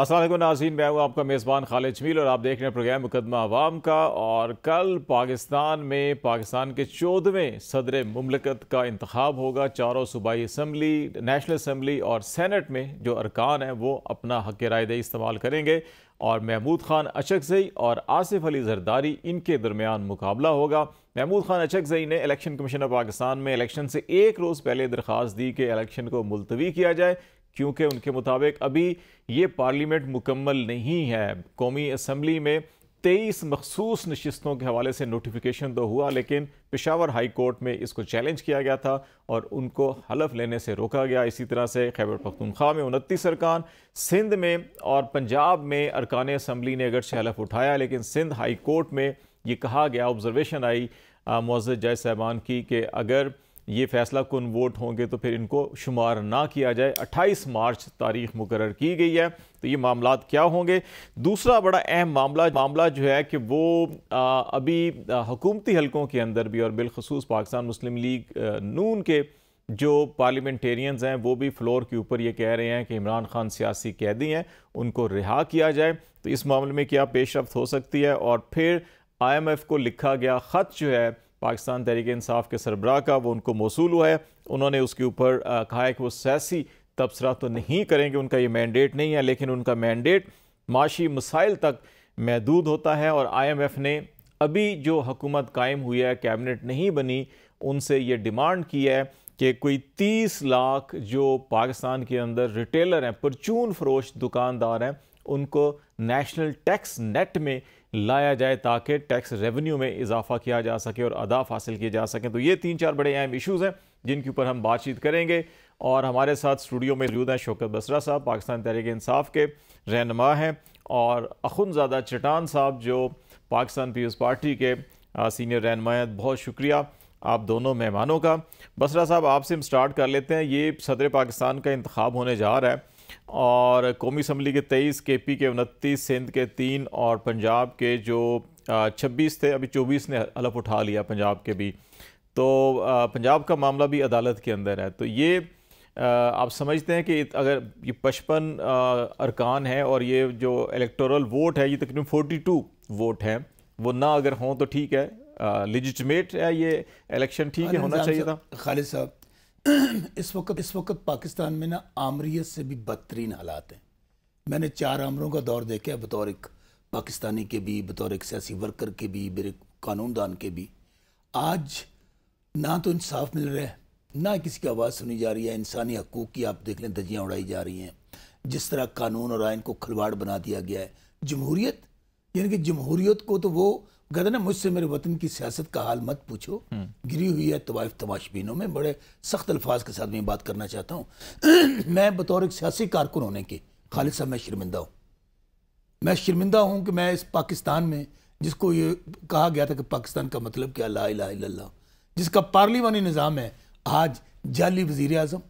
असल नाजीन मैं हूँ आपका मेज़बान खालिद जमील और आप देख रहे हैं प्रोग्राम मुकदमा आवाम का और कल पाकिस्तान में पाकिस्तान के चौदहवें सदर ममलकत का इंतब होगा चारों सूबाई इसम्बली नेशनल इसम्बली और सैनट में जो अरकान हैं वो अपना हक रायदही इस्तेमाल करेंगे और महमूद खान अचकजई और आसिफ अली जरदारी इनके दरमियान मुकाबला होगा महमूद खान अचकजई ने इलेक्शन कमीशन ऑफ पाकिस्तान में इलेक्शन से एक रोज़ पहले दरख्वास्त दी कि इलेक्शन को मुलतवी किया जाए क्योंकि उनके मुताबिक अभी ये पार्लियामेंट मुकम्मल नहीं है कौमी असम्बली में तेईस मखसूस नशस्तों के हवाले से नोटिफिकेशन तो हुआ लेकिन पेशावर हाई कोर्ट में इसको चैलेंज किया गया था और उनको हलफ लेने से रोका गया इसी तरह से खैबर पख्तनख्वा में उनतीस अरकान सिंध में और पंजाब में अरकान असम्बली ने अगर से हलफ उठाया लेकिन सिंध हाई कोर्ट में ये कहा गया ऑब्जर्वेशन आई मोज़ जय साहबान की कि अगर ये फैसला कन वोट होंगे तो फिर इनको शुमार ना किया जाए 28 मार्च तारीख मुकर की गई है तो ये मामला क्या होंगे दूसरा बड़ा अहम मामला मामला जो है कि वो आ, अभी हुकूमती हलकों के अंदर भी और बिलखसूस पाकिस्तान मुस्लिम लीग नून के जो पार्लियामेंटेरियंस हैं वो भी फ्लोर के ऊपर ये कह रहे हैं कि इमरान खान सियासी कैदी हैं उनको रिहा किया जाए तो इस मामले में क्या पेशरफ हो सकती है और फिर आईएमएफ को लिखा गया ख़त जो है पाकिस्तान तहरीक इंसाफ के सरबराह का वो उनको मौसू हुआ है उन्होंने उसके ऊपर कहा है कि वो सियासी तबसरा तो नहीं करेंगे उनका ये मैंडेट नहीं है लेकिन उनका मैंडेट माशी मसाइल तक महदूद होता है और आई एम एफ़ ने अभी जो हकूमत कायम हुई है कैबिनेट नहीं बनी उनसे ये डिमांड की है कि कोई तीस लाख जो पाकिस्तान के अंदर रिटेलर हैं परचून फरोश दुकानदार हैं उनको नेशनल टैक्स नेट में लाया जाए ताकि टैक्स रेवेन्यू में इजाफा किया जा सके और अदाफ हासिल किए जा सकें तो ये तीन चार बड़े अहम इशूज़ हैं जिनके ऊपर हम बातचीत करेंगे और हमारे साथ स्टूडियो में मौजूद हैं शौकत बसरा साहब पाकिस्तान तहरीक इंसाफ के रहनमा हैं और अखुनजादा चटान साहब जो पाकिस्तान पीपल्स पार्टी के सीनियर रहनमा हैं बहुत शुक्रिया आप दोनों मेहमानों का बसरा साहब आपसे हम स्टार्ट कर लेते हैं ये सदर पाकिस्तान का इंतखब होने जा रहा है और कौमी असम्बली के तेईस के पी के उनतीस सिंध के तीन और पंजाब के जो छब्बीस थे अभी चौबीस ने हलफ उठा लिया पंजाब के भी तो पंजाब का मामला भी अदालत के अंदर है तो ये आप समझते हैं कि अगर ये पचपन अरकान हैं और ये जो इलेक्टोरल वोट है ये तकरीबन फोर्टी टू वोट हैं वो ना अगर हों तो ठीक है लिजिटमेट है ये इलेक्शन ठीक है होना चाहिए था खालिद साहब इस वक्त इस वक्त पाकिस्तान में ना आमरीत से भी बदतरीन हालात हैं मैंने चार आमरों का दौर देखा है बतौर एक पाकिस्तानी के भी बतौर एक सियासी वर्कर के भी मेरे कानूनदान के भी आज ना तो इंसाफ मिल रहा है ना किसी की आवाज़ सुनी जा रही है इंसानी हकूक़ की आप देख लें धजियाँ उड़ाई जा रही हैं जिस तरह कानून और आयन को खिलवाड़ बना दिया गया है जमहूरीत यानी कि जमहूरीत को तो वो कहते ना मुझसे मेरे वतन की सियासत का हाल मत पूछो हम्म। गिरी हुई है तवाइफ तो तमाशबीनों में बड़े सख्त अल्फाज के साथ मैं बात करना चाहता हूँ मैं बतौर एक सियासी कारकुन होने के खालिद साहब मैं शर्मिंदा हूँ मैं शर्मिंदा हूँ कि मैं इस पाकिस्तान में जिसको ये कहा गया था कि पाकिस्तान का मतलब क्या ला जिसका पार्लिमानी निज़ाम है आज जाली वजीर अजम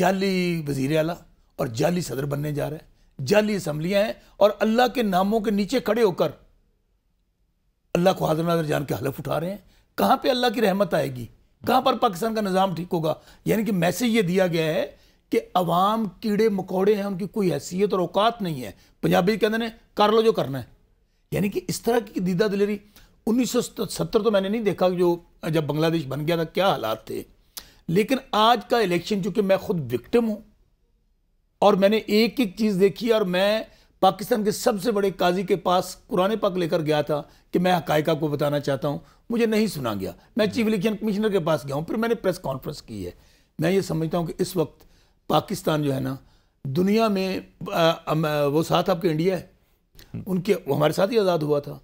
जाली वजीर अला और जाली सदर बनने जा रहे हैं जाली असम्बलियाँ हैं और अल्लाह के नामों के नीचे खड़े होकर अल्लाह को हाजिर नाजर जान के हलफ उठा रहे हैं कहाँ पर अल्लाह की रहमत आएगी कहाँ पर पाकिस्तान का निज़ाम ठीक होगा यानी कि मैसेज ये दिया गया है कि अवाम कीड़े मकौड़े हैं उनकी कोई हैसियत और औकात नहीं है पंजाबी के अंदर कर लो जो करना है यानी कि इस तरह की दीदा दिलेरी उन्नीस तो मैंने नहीं देखा जो जब बांग्लादेश बन गया था क्या हालात थे लेकिन आज का इलेक्शन चूंकि मैं खुद विक्टिम हूं और मैंने एक एक चीज़ देखी और मैं पाकिस्तान के सबसे बड़े काजी के पास कुरान पाक लेकर गया था कि मैं हकायका को बताना चाहता हूँ मुझे नहीं सुना गया मैं चीफ इलेक्शन कमिश्नर के पास गया हूँ फिर मैंने प्रेस कॉन्फ्रेंस की है मैं ये समझता हूँ कि इस वक्त पाकिस्तान जो है ना दुनिया में आ, वो साथ आपके इंडिया है उनके वो हमारे साथ ही आज़ाद हुआ था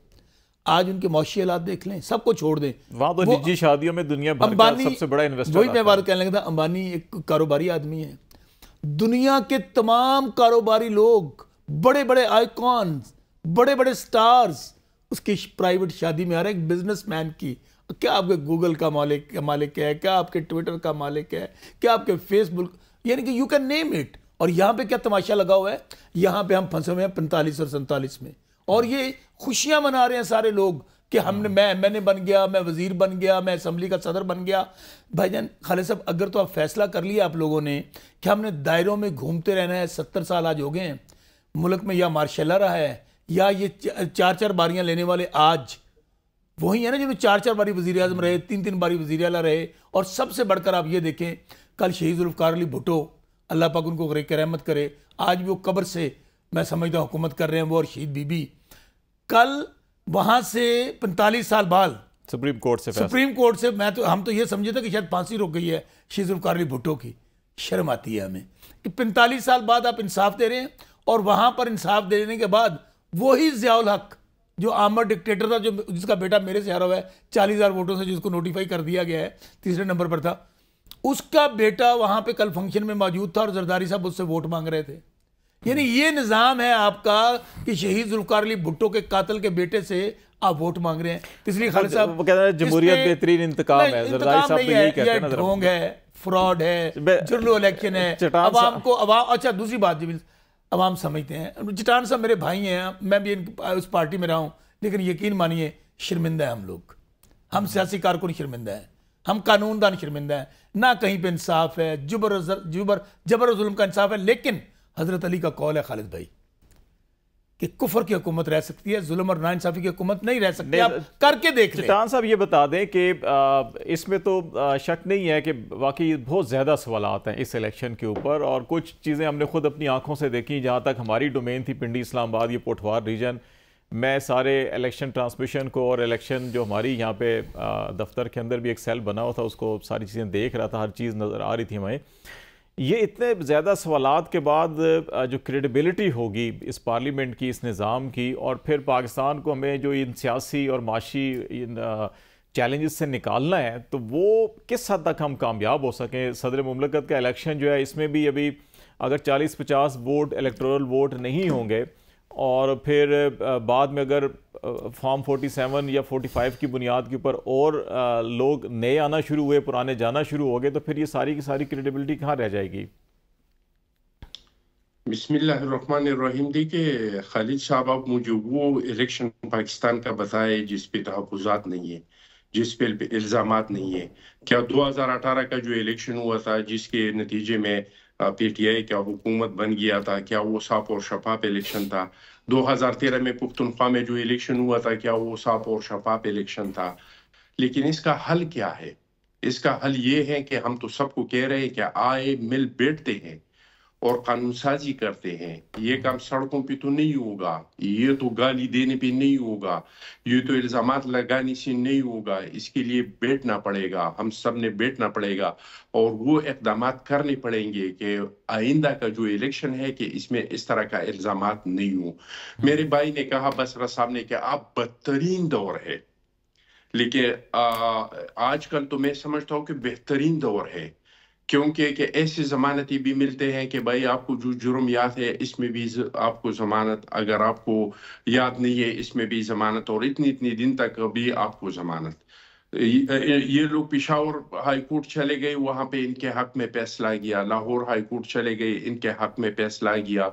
आज उनके मौशी हालात देख लें सबको छोड़ दें वाद तो निजी शादियों में दुनिया भर का सबसे बड़ा इन्वेस्टर वही मैं बात कहने लगा था अंबानी एक कारोबारी आदमी है दुनिया के तमाम कारोबारी लोग बड़े बड़े आइकॉन्स बड़े बड़े स्टार्स उसकी प्राइवेट शादी में आ रहे एक बिजनेसमैन की क्या आपके गूगल का मालिक मालिक है क्या आपके ट्विटर का मालिक है क्या आपके फेसबुक यानी कि यू कैन नेम इट और यहाँ पे क्या तमाशा लगा हुआ है यहाँ पे हम फंसे हुए हैं पैंतालीस और सैंतालीस में और ये खुशियाँ मना रहे हैं सारे लोग कि हमने मैं एम बन गया मैं वजीर बन गया मैं असम्बली का सदर बन गया भाई जान खालिद साहब अगर तो आप फैसला कर लिया आप लोगों ने कि हमने दायरों में घूमते रहना है सत्तर साल आज हो गए हैं मुल्क में या मार्शाला रहा है या ये चार चार बारियाँ लेने वाले आज वही है ना जिनमें चार चार बारी वजी अजम रहे तीन तीन बारी वजी अला रहे और सबसे बढ़कर आप ये देखें कल शहीद जुल्फ़ार अली भुटो अल्लाह पाक उनको के रहमत करे आज भी वो कब्र से मैं समझता हूँ हुकूमत कर रहे हैं वो और शहीद बीबी कल वहाँ से पैंतालीस साल बाद सुप्रीम कोर्ट से सुप्रीम कोर्ट से मैं तो हम तो ये समझे थे कि शायद फांसी रुक गई है शहीद जुल्फ़ार अली भुटो की शर्म आती है हमें कि पैंतालीस साल बाद आप इंसाफ दे रहे हैं और वहाँ पर इंसाफ दे देने के बाद वही ज़ियाउल हक जो आमर डिक्टेटर था जो जिसका बेटा मेरे से हारा हुआ है चालीस हज़ार वोटों से जिसको नोटिफाई कर दिया गया है तीसरे नंबर पर था उसका बेटा वहाँ पे कल फंक्शन में मौजूद था और जरदारी साहब उससे वोट मांग रहे थे यानी ये निज़ाम है आपका कि शहीद जुल्कार अली भुट्टो के कातल के बेटे से आप वोट मांग रहे हैं इसलिए खालिद साहब वो कह हैं जमहूरियत बेहतरीन इंतकाम है जरदारी साहब भी तो यही कहते हैं ढोंग है फ्रॉड है जुर्लो इलेक्शन है अब आपको आवाम अच्छा दूसरी बात जी आवाम समझते हैं चटान साहब मेरे भाई हैं मैं भी उस पार्टी में रहा हूँ लेकिन यकीन मानिए शर्मिंदा है हम लोग हम सियासी कारकुन शर्मिंदा हैं हम कानूनदान शर्मिंदा हैं ना कहीं पर इंसाफ है जुबर जुबर जबर जुलम का इंसाफ है लेकिन हज़रत अली का कौल है खालिद भाई कि कुफर की हुकूमत रह सकती है जुलम और नाइंसाफी की हुकूमत नहीं रह सकती आप करके देख लें चिटान साहब ये बता दें कि इसमें तो शक नहीं है कि वाकई बहुत ज़्यादा सवाल आते हैं इस इलेक्शन के ऊपर और कुछ चीज़ें हमने खुद अपनी आंखों से देखी जहाँ तक हमारी डोमेन थी पिंडी इस्लामाबाद ये पोठवार रीजन मैं सारे इलेक्शन ट्रांसमिशन को और इलेक्शन जो हमारी यहाँ पे दफ्तर के अंदर भी एक सेल बना हुआ था उसको सारी चीज़ें देख रहा था हर चीज़ नज़र आ रही थी हमें ये इतने ज़्यादा सवाल के बाद जो क्रेडिबिलिटी होगी इस पार्लियामेंट की इस निज़ाम की और फिर पाकिस्तान को हमें जो इन सियासी और माशी इन चैलेंजेस से निकालना है तो वो किस हद तक हम कामयाब हो सकें सदर ममलकत का इलेक्शन जो है इसमें भी अभी अगर 40-50 वोट इलेक्ट्रल वोट नहीं होंगे और फिर बाद में अगर फॉर्म 47 या 45 की बुनियाद के ऊपर और लोग नए आना शुरू हुए पुराने जाना शुरू हो गए तो फिर ये सारी की सारी क्रेडिबिलिटी कहाँ रह जाएगी बिस्मिल्लाम देखिए खालिद साहब आप मुझे वो इलेक्शन पाकिस्तान का बताए जिस पे तहफात नहीं है जिस पे इल्ज़ाम नहीं है क्या 2018 का जो इलेक्शन हुआ था जिसके नतीजे में पीटीआई क्या हुकूमत बन गया था क्या वो साफ और शफाफ इलेक्शन था 2013 में पुख्तनख्वा में जो इलेक्शन हुआ था क्या वो साफ और शफाफ इलेक्शन था लेकिन इसका हल क्या है इसका हल ये है कि हम तो सबको कह रहे हैं कि आए मिल बैठते हैं और कानून साजी करते हैं ये काम सड़कों पे तो नहीं होगा ये तो गाली देने पे नहीं होगा ये तो इल्जाम लगाने से नहीं होगा इसके लिए बैठना पड़ेगा हम सब ने बैठना पड़ेगा और वो इकदाम करने पड़ेंगे कि आइंदा का जो इलेक्शन है कि इसमें इस तरह का इल्जाम नहीं हो मेरे भाई ने कहा बसरा साहब ने कहा आप बदतरीन दौर है लेकिन आजकल तो मैं समझता हूँ कि बेहतरीन दौर है क्योंकि कि ऐसे ज़मानती भी मिलते हैं कि भाई आपको जो जुर्म याद है इसमें भी आपको ज़मानत अगर आपको याद नहीं है इसमें भी ज़मानत और इतनी इतनी दिन तक भी आपको ज़मानत ये लोग पिशावर हाई कोर्ट चले गए वहां पे इनके हक में फैसला गया लाहौर हाई कोर्ट चले गए इनके हक में फैसला गया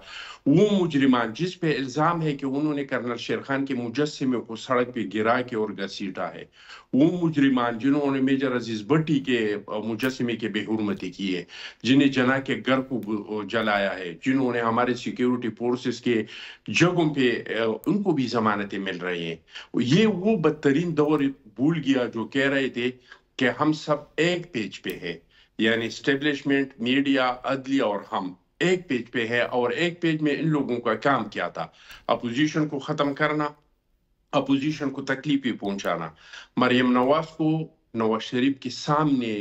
वो मुजरिमान जिस पे इल्ज़ाम है कि उन्होंने कर्नल शेर खान के मुजस्मे को सड़क पे गिरा के और घसीटा है वो मुजरिमान जिन्होंने मेजर अजीज भट्टी के मुजस्मे के बेहरमती की है जिन्हें जना के घर को जलाया है जिन्होंने हमारे सिक्योरिटी फोर्सेस के जगहों पे उनको भी जमानतें मिल रही हैं ये वो बदतरीन दौर भूल गया जो कह रहे थे कि हम सब एक पेज पे है यानी स्टेब्लिशमेंट मीडिया अदलिया और हम एक पेज पे है और एक पेज में इन लोगों का काम क्या था अपोजिशन को खत्म करना अपोजिशन को तकलीफें पहुंचाना मरियम नवाज को नवाज शरीफ के सामने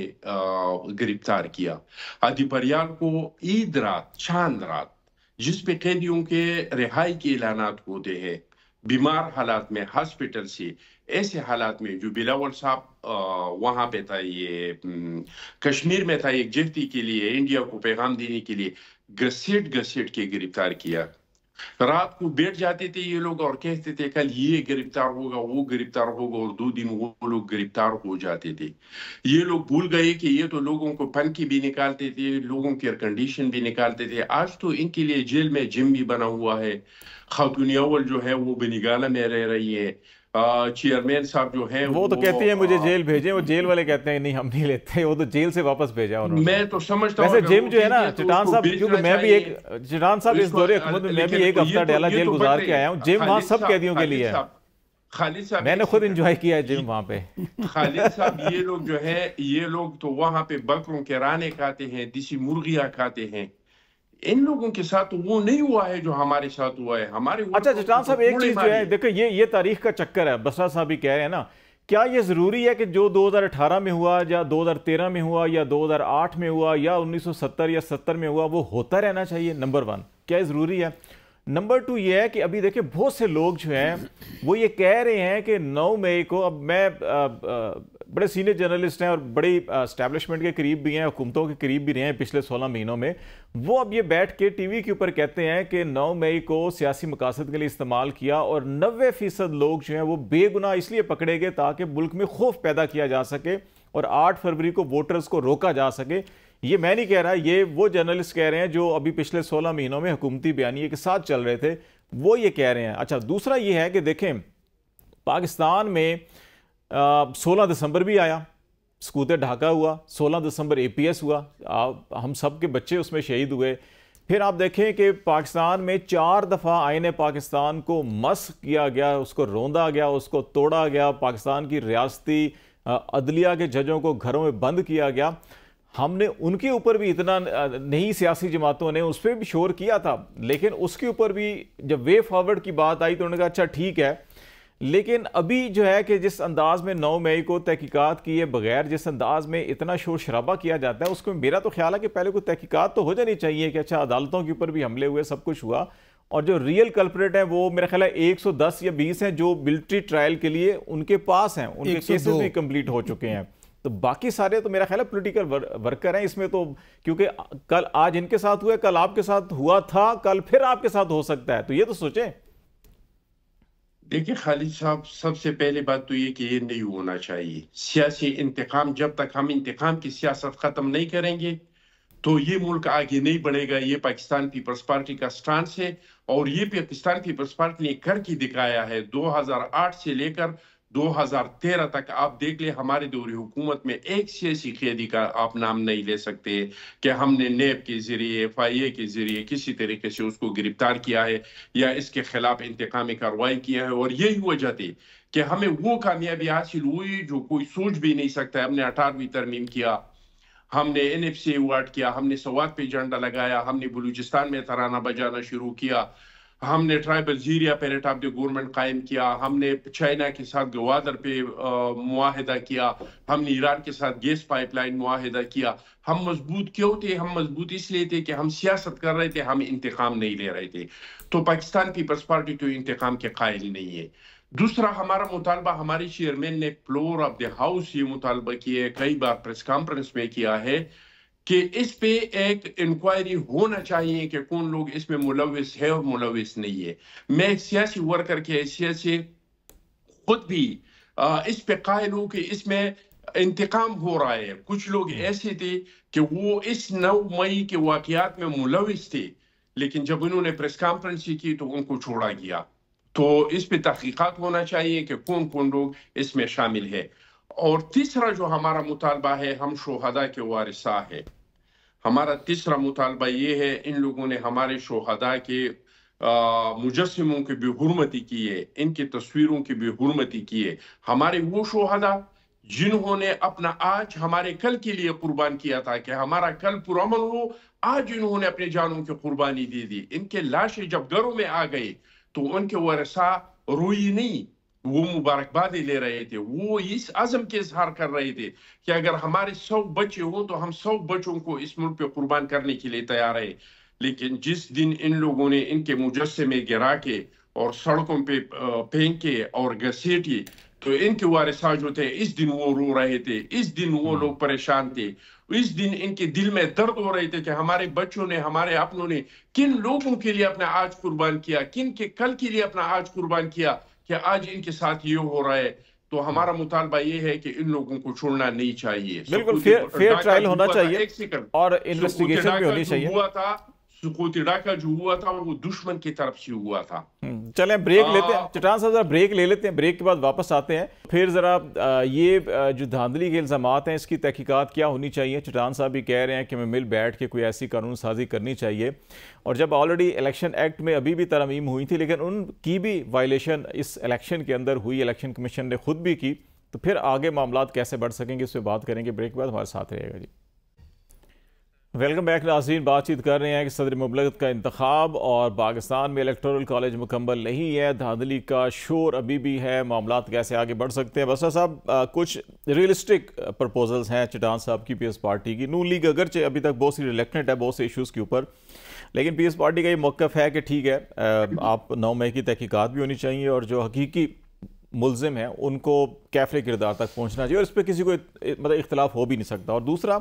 गिरफ्तार किया आदि बरियाल को ईद रात चांद रात जिस पे कैदियों के रिहाई के ऐलान होते हैं बीमार हालात में हॉस्पिटल से ऐसे हालात में जो बिलावल साहब वहां पे था ये कश्मीर में था एक जफ्ती के लिए इंडिया को पैगाम देने के लिए घसीट घसीट के गिरफ्तार किया रात को बैठ जाते थे ये लोग और कहते थे कल ये गिरफ्तार होगा वो गिरफ्तार होगा और दो दिन वो लोग गिरफ्तार हो जाते थे ये लोग भूल गए कि ये तो लोगों को पंखी भी निकालते थे लोगों की कंडीशन भी निकालते थे आज तो इनके लिए जेल में जिम भी बना हुआ है खातून जो है वो बेनिगाला में रह रही है चेयरमैन साहब जो हैं वो, तो कहती है मुझे जेल भेजे वो जेल वाले कहते हैं नहीं हम नहीं लेते वो तो जेल से वापस भेजा उन्होंने मैं तो समझता हूँ वैसे जेल जो है ना तो चिटान साहब क्योंकि मैं भी एक चिटान साहब इस दौरे में भी एक तो हफ्ता तो- डेला जेल गुजार के आया हूँ जेम वहाँ सब कैदियों के लिए खालिद साहब मैंने खुद इंजॉय किया जिम वहाँ पे खालिद साहब ये लोग जो है ये लोग तो वहाँ पे बकरों के राने खाते हैं देसी मुर्गियाँ खाते हैं इन लोगों के साथ वो नहीं हुआ है जो हमारे साथ हुआ है हमारे अच्छा जटान तो साहब एक चीज जो है देखो ये ये तारीख का चक्कर है बसरा साहब भी कह रहे हैं ना क्या ये ज़रूरी है कि जो 2018 में हुआ या 2013 में हुआ या 2008 में हुआ या 1970 या 70 में हुआ वो होता रहना चाहिए नंबर वन क्या ज़रूरी है नंबर टू ये है कि अभी देखिए बहुत से लोग जो हैं वो ये कह रहे हैं कि 9 मई को अब मैं आ, आ, बड़े सीनियर जर्नलिस्ट हैं और बड़ी इस्टेब्लिशमेंट के करीब भी हैं हुकूमतों के करीब भी रहे हैं पिछले 16 महीनों में वो अब ये बैठ के टीवी के ऊपर कहते हैं कि 9 मई को सियासी मकासद के लिए इस्तेमाल किया और नबे फ़ीसद लोग जो हैं वो बेगुना इसलिए पकड़े गए ताकि मुल्क में खौफ पैदा किया जा सके और आठ फरवरी को वोटर्स को रोका जा सके ये मैं नहीं कह रहा ये वो जर्नलिस्ट कह रहे हैं जो अभी पिछले सोलह महीनों में हुकूमती बयानी के साथ चल रहे थे वो ये कह रहे हैं अच्छा दूसरा ये है कि देखें पाकिस्तान में सोलह दिसंबर भी आया स्कूटर ढाका हुआ सोलह दिसंबर ए हुआ आ, हम सब के बच्चे उसमें शहीद हुए फिर आप देखें कि पाकिस्तान में चार दफ़ा आइन पाकिस्तान को मस्क किया गया उसको रोंदा गया उसको तोड़ा गया पाकिस्तान की रियासती अदलिया के जजों को घरों में बंद किया गया हमने उनके ऊपर भी इतना नहीं सियासी जमातों ने उस पर भी शोर किया था लेकिन उसके ऊपर भी जब वे फॉरवर्ड की बात आई तो उन्होंने कहा अच्छा ठीक है लेकिन अभी जो है कि जिस अंदाज में नौ मई को तहकीक़त किए बगैर जिस अंदाज में इतना शोर शराबा किया जाता है उसको मेरा तो ख्याल है कि पहले कोई तहकीकत तो हो जानी चाहिए कि अच्छा अदालतों के ऊपर भी हमले हुए सब कुछ हुआ और जो रियल कल्परेट हैं वो मेरा ख्याल है 110 या 20 हैं जो मिलिट्री ट्रायल के लिए उनके पास हैं उनके केसेस भी कंप्लीट हो चुके हैं तो बाकी सारे तो मेरा ख्याल है पोलिटिकल वर, वर्कर हैं इसमें तो क्योंकि कल आज इनके साथ हुआ कल आपके साथ हुआ था कल फिर आपके साथ हो सकता है तो ये तो सोचें देखिए खालिद साहब सबसे पहले बात तो ये कि ये नहीं होना चाहिए सियासी इंतकाम जब तक हम इंतकाम की सियासत ख़त्म नहीं करेंगे तो ये मुल्क आगे नहीं बढ़ेगा ये पाकिस्तान पीपल्स पार्टी का स्टांस है और ये पाकिस्तान पीपल्स पार्टी ने करके दिखाया है 2008 से लेकर 2013 तक आप देख ले हमारे दौरी हुकूमत में एक सियासी कैदी का आप नाम नहीं ले सकते कि हमने नेब के जरिए एफ के जरिए किसी तरीके से उसको गिरफ्तार किया है या इसके खिलाफ इंतकामी कार्रवाई किया है और यही वजह थी कि हमें वो कामयाबी हासिल हुई जो कोई सोच भी नहीं सकता हमने अठारहवीं तरमीम किया हमने एन एफ सी अवार्ड किया हमने सवाद पे झंडा लगाया हमने बलूचिस्तान में तराना बजाना शुरू किया हमने ट्राइबल जीरिया पे रेट ऑफ गवर्नमेंट कायम किया हमने चाइना के साथ गवादर पे माहिदा किया हमने ईरान के साथ गैस पाइपलाइन माहिदा किया हम मजबूत क्यों थे हम मजबूत इसलिए थे कि हम सियासत कर रहे थे हम इंतकाम नहीं ले रहे थे तो पाकिस्तान पीपल्स पार्टी तो इंतकाम के कायल नहीं है दूसरा हमारा मुतालबा हमारे चेयरमैन ने फ्लोर ऑफ द हाउस ये मुतालबा किया है कई बार प्रेस कॉन्फ्रेंस में किया है कि इस पे एक इंक्वायरी होना चाहिए कि कौन लोग इसमें मुलविस है और मुलविस नहीं है मैं एक सियासी वर्कर के हैसियत से खुद भी आ, इस पे कायल हूँ कि इसमें इंतकाम हो रहा है कुछ लोग हम्म। ऐसे थे कि वो इस नौ मई के वाकियात में मुलविस थे लेकिन जब उन्होंने प्रेस कॉन्फ्रेंस की तो उनको छोड़ा गया तो इस पे तहकीकत होना चाहिए कि कौन कौन लोग इसमें शामिल है और तीसरा जो हमारा मुतालबा है हम शोहदा के वारिसा है हमारा तीसरा मुतालबा ये है इन लोगों ने हमारे शोहदा के मुजस्मों की भी हरमती की है इनकी तस्वीरों की भी हरमती की है हमारे वो शोहदा जिन्होंने अपना आज हमारे कल के लिए कुर्बान किया था कि हमारा कल पुरमन हो आज इन्होंने अपने जानों की कुर्बानी दे दी इनके लाशें जब घरों में आ गई तो उनके वरसा रोई नहीं वो मुबारकबाद ले रहे थे वो इस आजम के इजहार कर रहे थे कि अगर हमारे सौ बच्चे हों तो हम सौ बच्चों को इस मुल्क पे कुर्बान करने के लिए तैयार है लेकिन जिस दिन इन लोगों ने इनके मुजस्मे गिरा के और सड़कों पे फेंके और घसीटे तो इनके वारिसा जो थे इस दिन वो रो रहे थे इस दिन वो लोग परेशान थे इस दिन इनके दिल में दर्द हो रहे थे कि हमारे बच्चों ने हमारे अपनों ने किन लोगों के लिए अपना आज कुर्बान किया किन के कल के लिए अपना आज कुर्बान किया कि आज इनके साथ ये हो रहा है तो हमारा मुतालबा ये है कि इन लोगों को छोड़ना नहीं चाहिए बिल्कुल फेयर ट्रायल होना चाहिए और इन्वेस्टिगेशन भी होनी चाहिए हुआ था सुकोतिड़ा का जो हुआ था वो दुश्मन की तरफ से हुआ था चले ब्रेक आ, लेते हैं चटान साहब जरा ब्रेक ले लेते हैं ब्रेक के बाद वापस आते हैं फिर ज़रा ये जो धांधली के इल्ज़ाम हैं इसकी तहकीक़त क्या होनी चाहिए चटान साहब भी कह रहे हैं कि हमें मिल बैठ के कोई ऐसी कानून साजी करनी चाहिए और जब ऑलरेडी इलेक्शन एक्ट में अभी भी तरमीम हुई थी लेकिन उनकी भी वायलेशन इस इलेक्शन के अंदर हुई इलेक्शन कमीशन ने खुद भी की तो फिर आगे मामला कैसे बढ़ सकेंगे इस पर बात करेंगे ब्रेक के बाद हमारे साथ रहेगा जी वेलकम बैक नाजीन बातचीत कर रहे हैं कि सदर मुबलगत का इंतखब और पाकिस्तान में इलेक्टोरल कॉलेज मुकम्मल नहीं है धांधली का शोर अभी भी है मामला कैसे आगे बढ़ सकते हैं बसरा साहब कुछ रियलिस्टिक प्रपोजल्स हैं चटान साहब की पीएस पार्टी की नू लीग अगरचे अभी तक बहुत सी रिलेक्टेड है बहुत से इशूज़ के ऊपर लेकिन पीएस पार्टी का ये मौक़ है कि ठीक है आप नौ मई की तहकीकत भी होनी चाहिए और जो हकीकी मुलजिम हैं उनको कैफरे किरदार तक पहुंचना चाहिए और इस पर किसी को मतलब इख्तलाफ हो भी नहीं सकता और दूसरा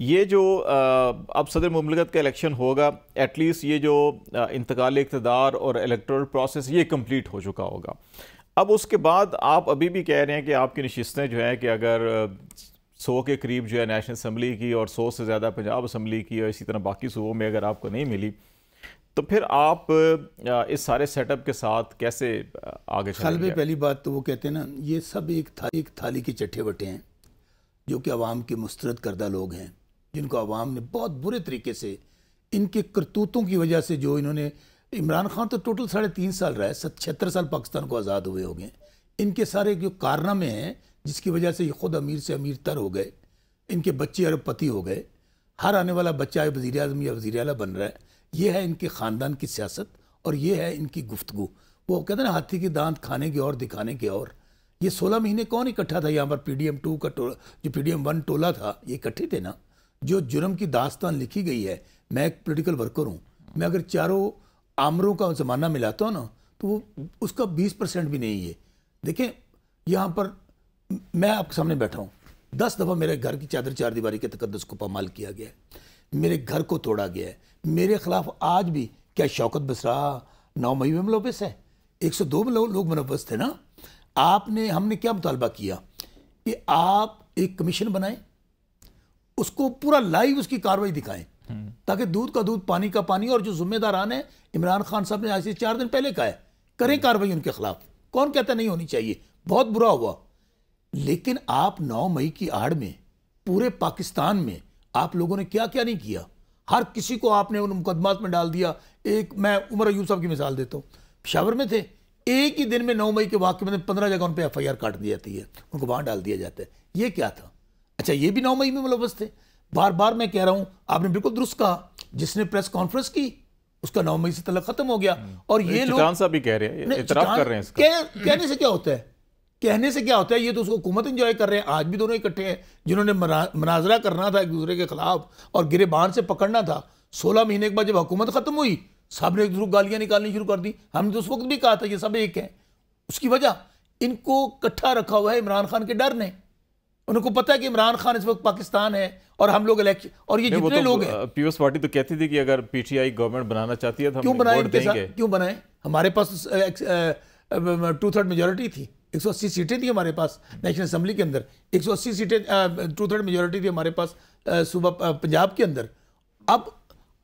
ये जो अब सदर ममलकत का इलेक्शन होगा एटलीस्ट ये जो इंतकाल इकतदार और इलेक्ट्रल प्रोसेस ये कम्प्लीट हो चुका होगा अब उसके बाद आप अभी भी कह रहे हैं कि आपकी नशस्तें जो हैं कि अगर सौ के करीब जो है नेशनल असम्बली की और सौ से ज़्यादा पंजाब असम्बली की और इसी तरह बाकी सूबों में अगर आपको नहीं मिली तो फिर आप इस सारे सेटअप के साथ कैसे आगे चल में पहली बात तो वो कहते हैं ना ये सब एक था एक थाली के चट्ठे बटे हैं जो कि आवाम के मुस्तरद करदा लोग हैं जिनको आवाम ने बहुत बुरे तरीके से इनके करतूतों की वजह से जो इन्होंने इमरान खान तो टोटल साढ़े तीन साल रहा है छहत्तर साल पाकिस्तान को आज़ाद हुए हो गए इनके सारे जो कारनामे हैं जिसकी वजह से ये खुद अमीर से अमीर तर हो गए इनके बच्चे अरबपति हो गए हर आने वाला बच्चा वजी अजम या वजी अला बन रहा है ये है इनके ख़ानदान की सियासत और ये है इनकी गुफ्तगु वो कहते हैं ना हाथी के दांत खाने के और दिखाने के और ये सोलह महीने कौन इकट्ठा था यहाँ पर पी डी एम टू का टोला जो पी डी एम वन टोला था ये इकट्ठे थे ना जो जुर्म की दास्तान लिखी गई है मैं एक पोलिटिकल वर्कर हूँ मैं अगर चारों आमरों का ज़माना मिलाता हूँ ना तो वो उसका बीस परसेंट भी नहीं है देखें यहाँ पर मैं आपके सामने बैठा हूँ दस दफ़ा मेरे घर की चादर चार दीवारी के तकदस को पामाल किया गया है मेरे घर को तोड़ा गया है मेरे खिलाफ आज भी क्या शौकत बसरा नौ मई में मुलवस है एक सौ दो में लोग मुलवस थे ना आपने हमने क्या मुतालबा किया कि आप एक कमीशन बनाएं उसको पूरा लाइव उसकी कार्रवाई दिखाएं ताकि दूध का दूध पानी का पानी और जो जिम्मेदारान है इमरान खान साहब ने आज से चार दिन पहले कहा है करें कार्रवाई उनके खिलाफ कौन कहता नहीं होनी चाहिए बहुत बुरा हुआ लेकिन आप नौ मई की आड़ में पूरे पाकिस्तान में आप लोगों ने क्या क्या नहीं किया हर किसी को आपने उन मुकदमात में डाल दिया एक मैं उमर अयूब साहब की मिसाल देता हूँ पिशावर में थे एक ही दिन में नौ मई के वाक्य में पंद्रह जगह उन पर एफ आई आर काट दी जाती है उनको वहाँ डाल दिया जाता है ये क्या था अच्छा ये भी नौ मई में मुलवस थे बार बार मैं कह रहा हूँ आपने बिल्कुल दुरुस्त कहा जिसने प्रेस कॉन्फ्रेंस की उसका नौ मई से तलब खत्म हो गया और ये लोग भी कह रहे हैं कहने से क्या होता है कहने से क्या होता है ये तो उसको हुकूमत इंजॉय कर रहे हैं आज भी दोनों इकट्ठे हैं जिन्होंने मनाजरा करना था एक दूसरे के खिलाफ और गिरेबान से पकड़ना था सोलह महीने के बाद जब हुकूमत ख़त्म हुई सब ने एक दूसरे गालियां निकालनी शुरू कर दी हमने तो उस वक्त भी कहा था ये सब एक है उसकी वजह इनको इकट्ठा रखा हुआ है इमरान खान के डर ने उनको पता है कि इमरान खान इस वक्त पाकिस्तान है और हम लोग इलेक्शन और ये जितने तो लोग हैं पीपल्स पार्टी तो कहती थी कि अगर पीटीआई गवर्नमेंट बनाना चाहती है तो क्यों बनाए क्यों बनाए हमारे पास टू थर्ड मेजोरिटी थी 180 सीटें थी हमारे पास नेशनल असम्बली के अंदर 180 सीटें टू थर्ड मेजोरिटी थी हमारे पास सुबह पंजाब के अंदर अब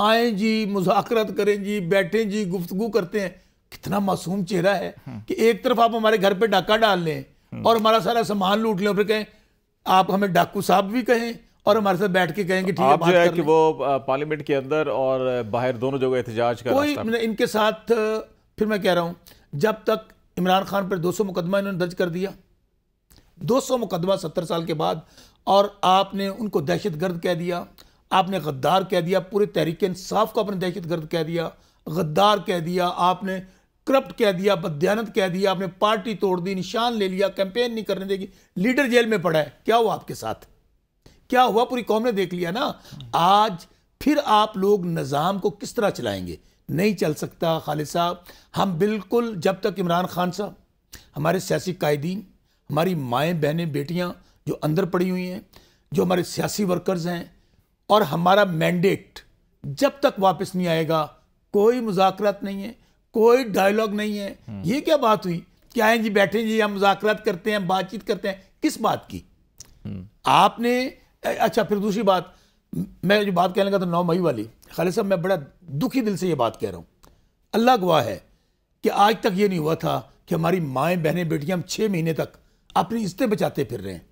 आए जी मुजाकरत करें जी बैठें जी गुफ्तगु करते हैं कितना मासूम चेहरा है हम्म। कि एक तरफ आप हमारे घर पे डाका डाल लें हम्म। और हमारा सारा सामान लूट लें और फिर कहें आप हमें डाकू साहब भी कहें और हमारे साथ बैठ के कहेंगे ठीक है जो है कि वो पार्लियामेंट के अंदर और बाहर दोनों जगह एहतजाज का कोई इनके साथ फिर मैं कह रहा हूँ जब तक इमरान खान पर 200 मुकदमा इन्होंने दर्ज कर दिया 200 मुकदमा 70 साल के बाद और आपने उनको दहशत गर्द कह दिया आपने गद्दार कह दिया पूरे तहरीक इंसाफ को आपने दहशत गर्द कह दिया गद्दार कह दिया आपने करप्ट कह दिया बदयानत कह दिया आपने पार्टी तोड़ दी निशान ले लिया कैंपेन नहीं करने देगी लीडर जेल में पड़ा है क्या हुआ आपके साथ क्या हुआ पूरी कौम ने देख लिया ना आज फिर आप लोग निज़ाम को किस तरह चलाएंगे नहीं चल सकता खालिद साहब हम बिल्कुल जब तक इमरान खान साहब हमारे सियासी कायदीन हमारी माएँ बहनें बेटियाँ जो अंदर पड़ी हुई हैं जो हमारे सियासी वर्कर्स हैं और हमारा मैंडेट जब तक वापस नहीं आएगा कोई मुजाकरात नहीं है कोई डायलॉग नहीं है हम्म। ये क्या बात हुई क्या आए जी बैठे जी हम मुजाकरात करते हैं बातचीत करते हैं किस बात की हम्म। आपने अच्छा फिर दूसरी बात मैं जो बात कहने लगा था नौ मई वाली खालिद साहब मैं बड़ा दुखी दिल से ये बात कह रहा हूँ अल्लाह गवाह है कि आज तक ये नहीं हुआ था कि हमारी माएँ बहनें बेटियाँ हम छः महीने तक अपनी इस्तें बचाते फिर रहे हैं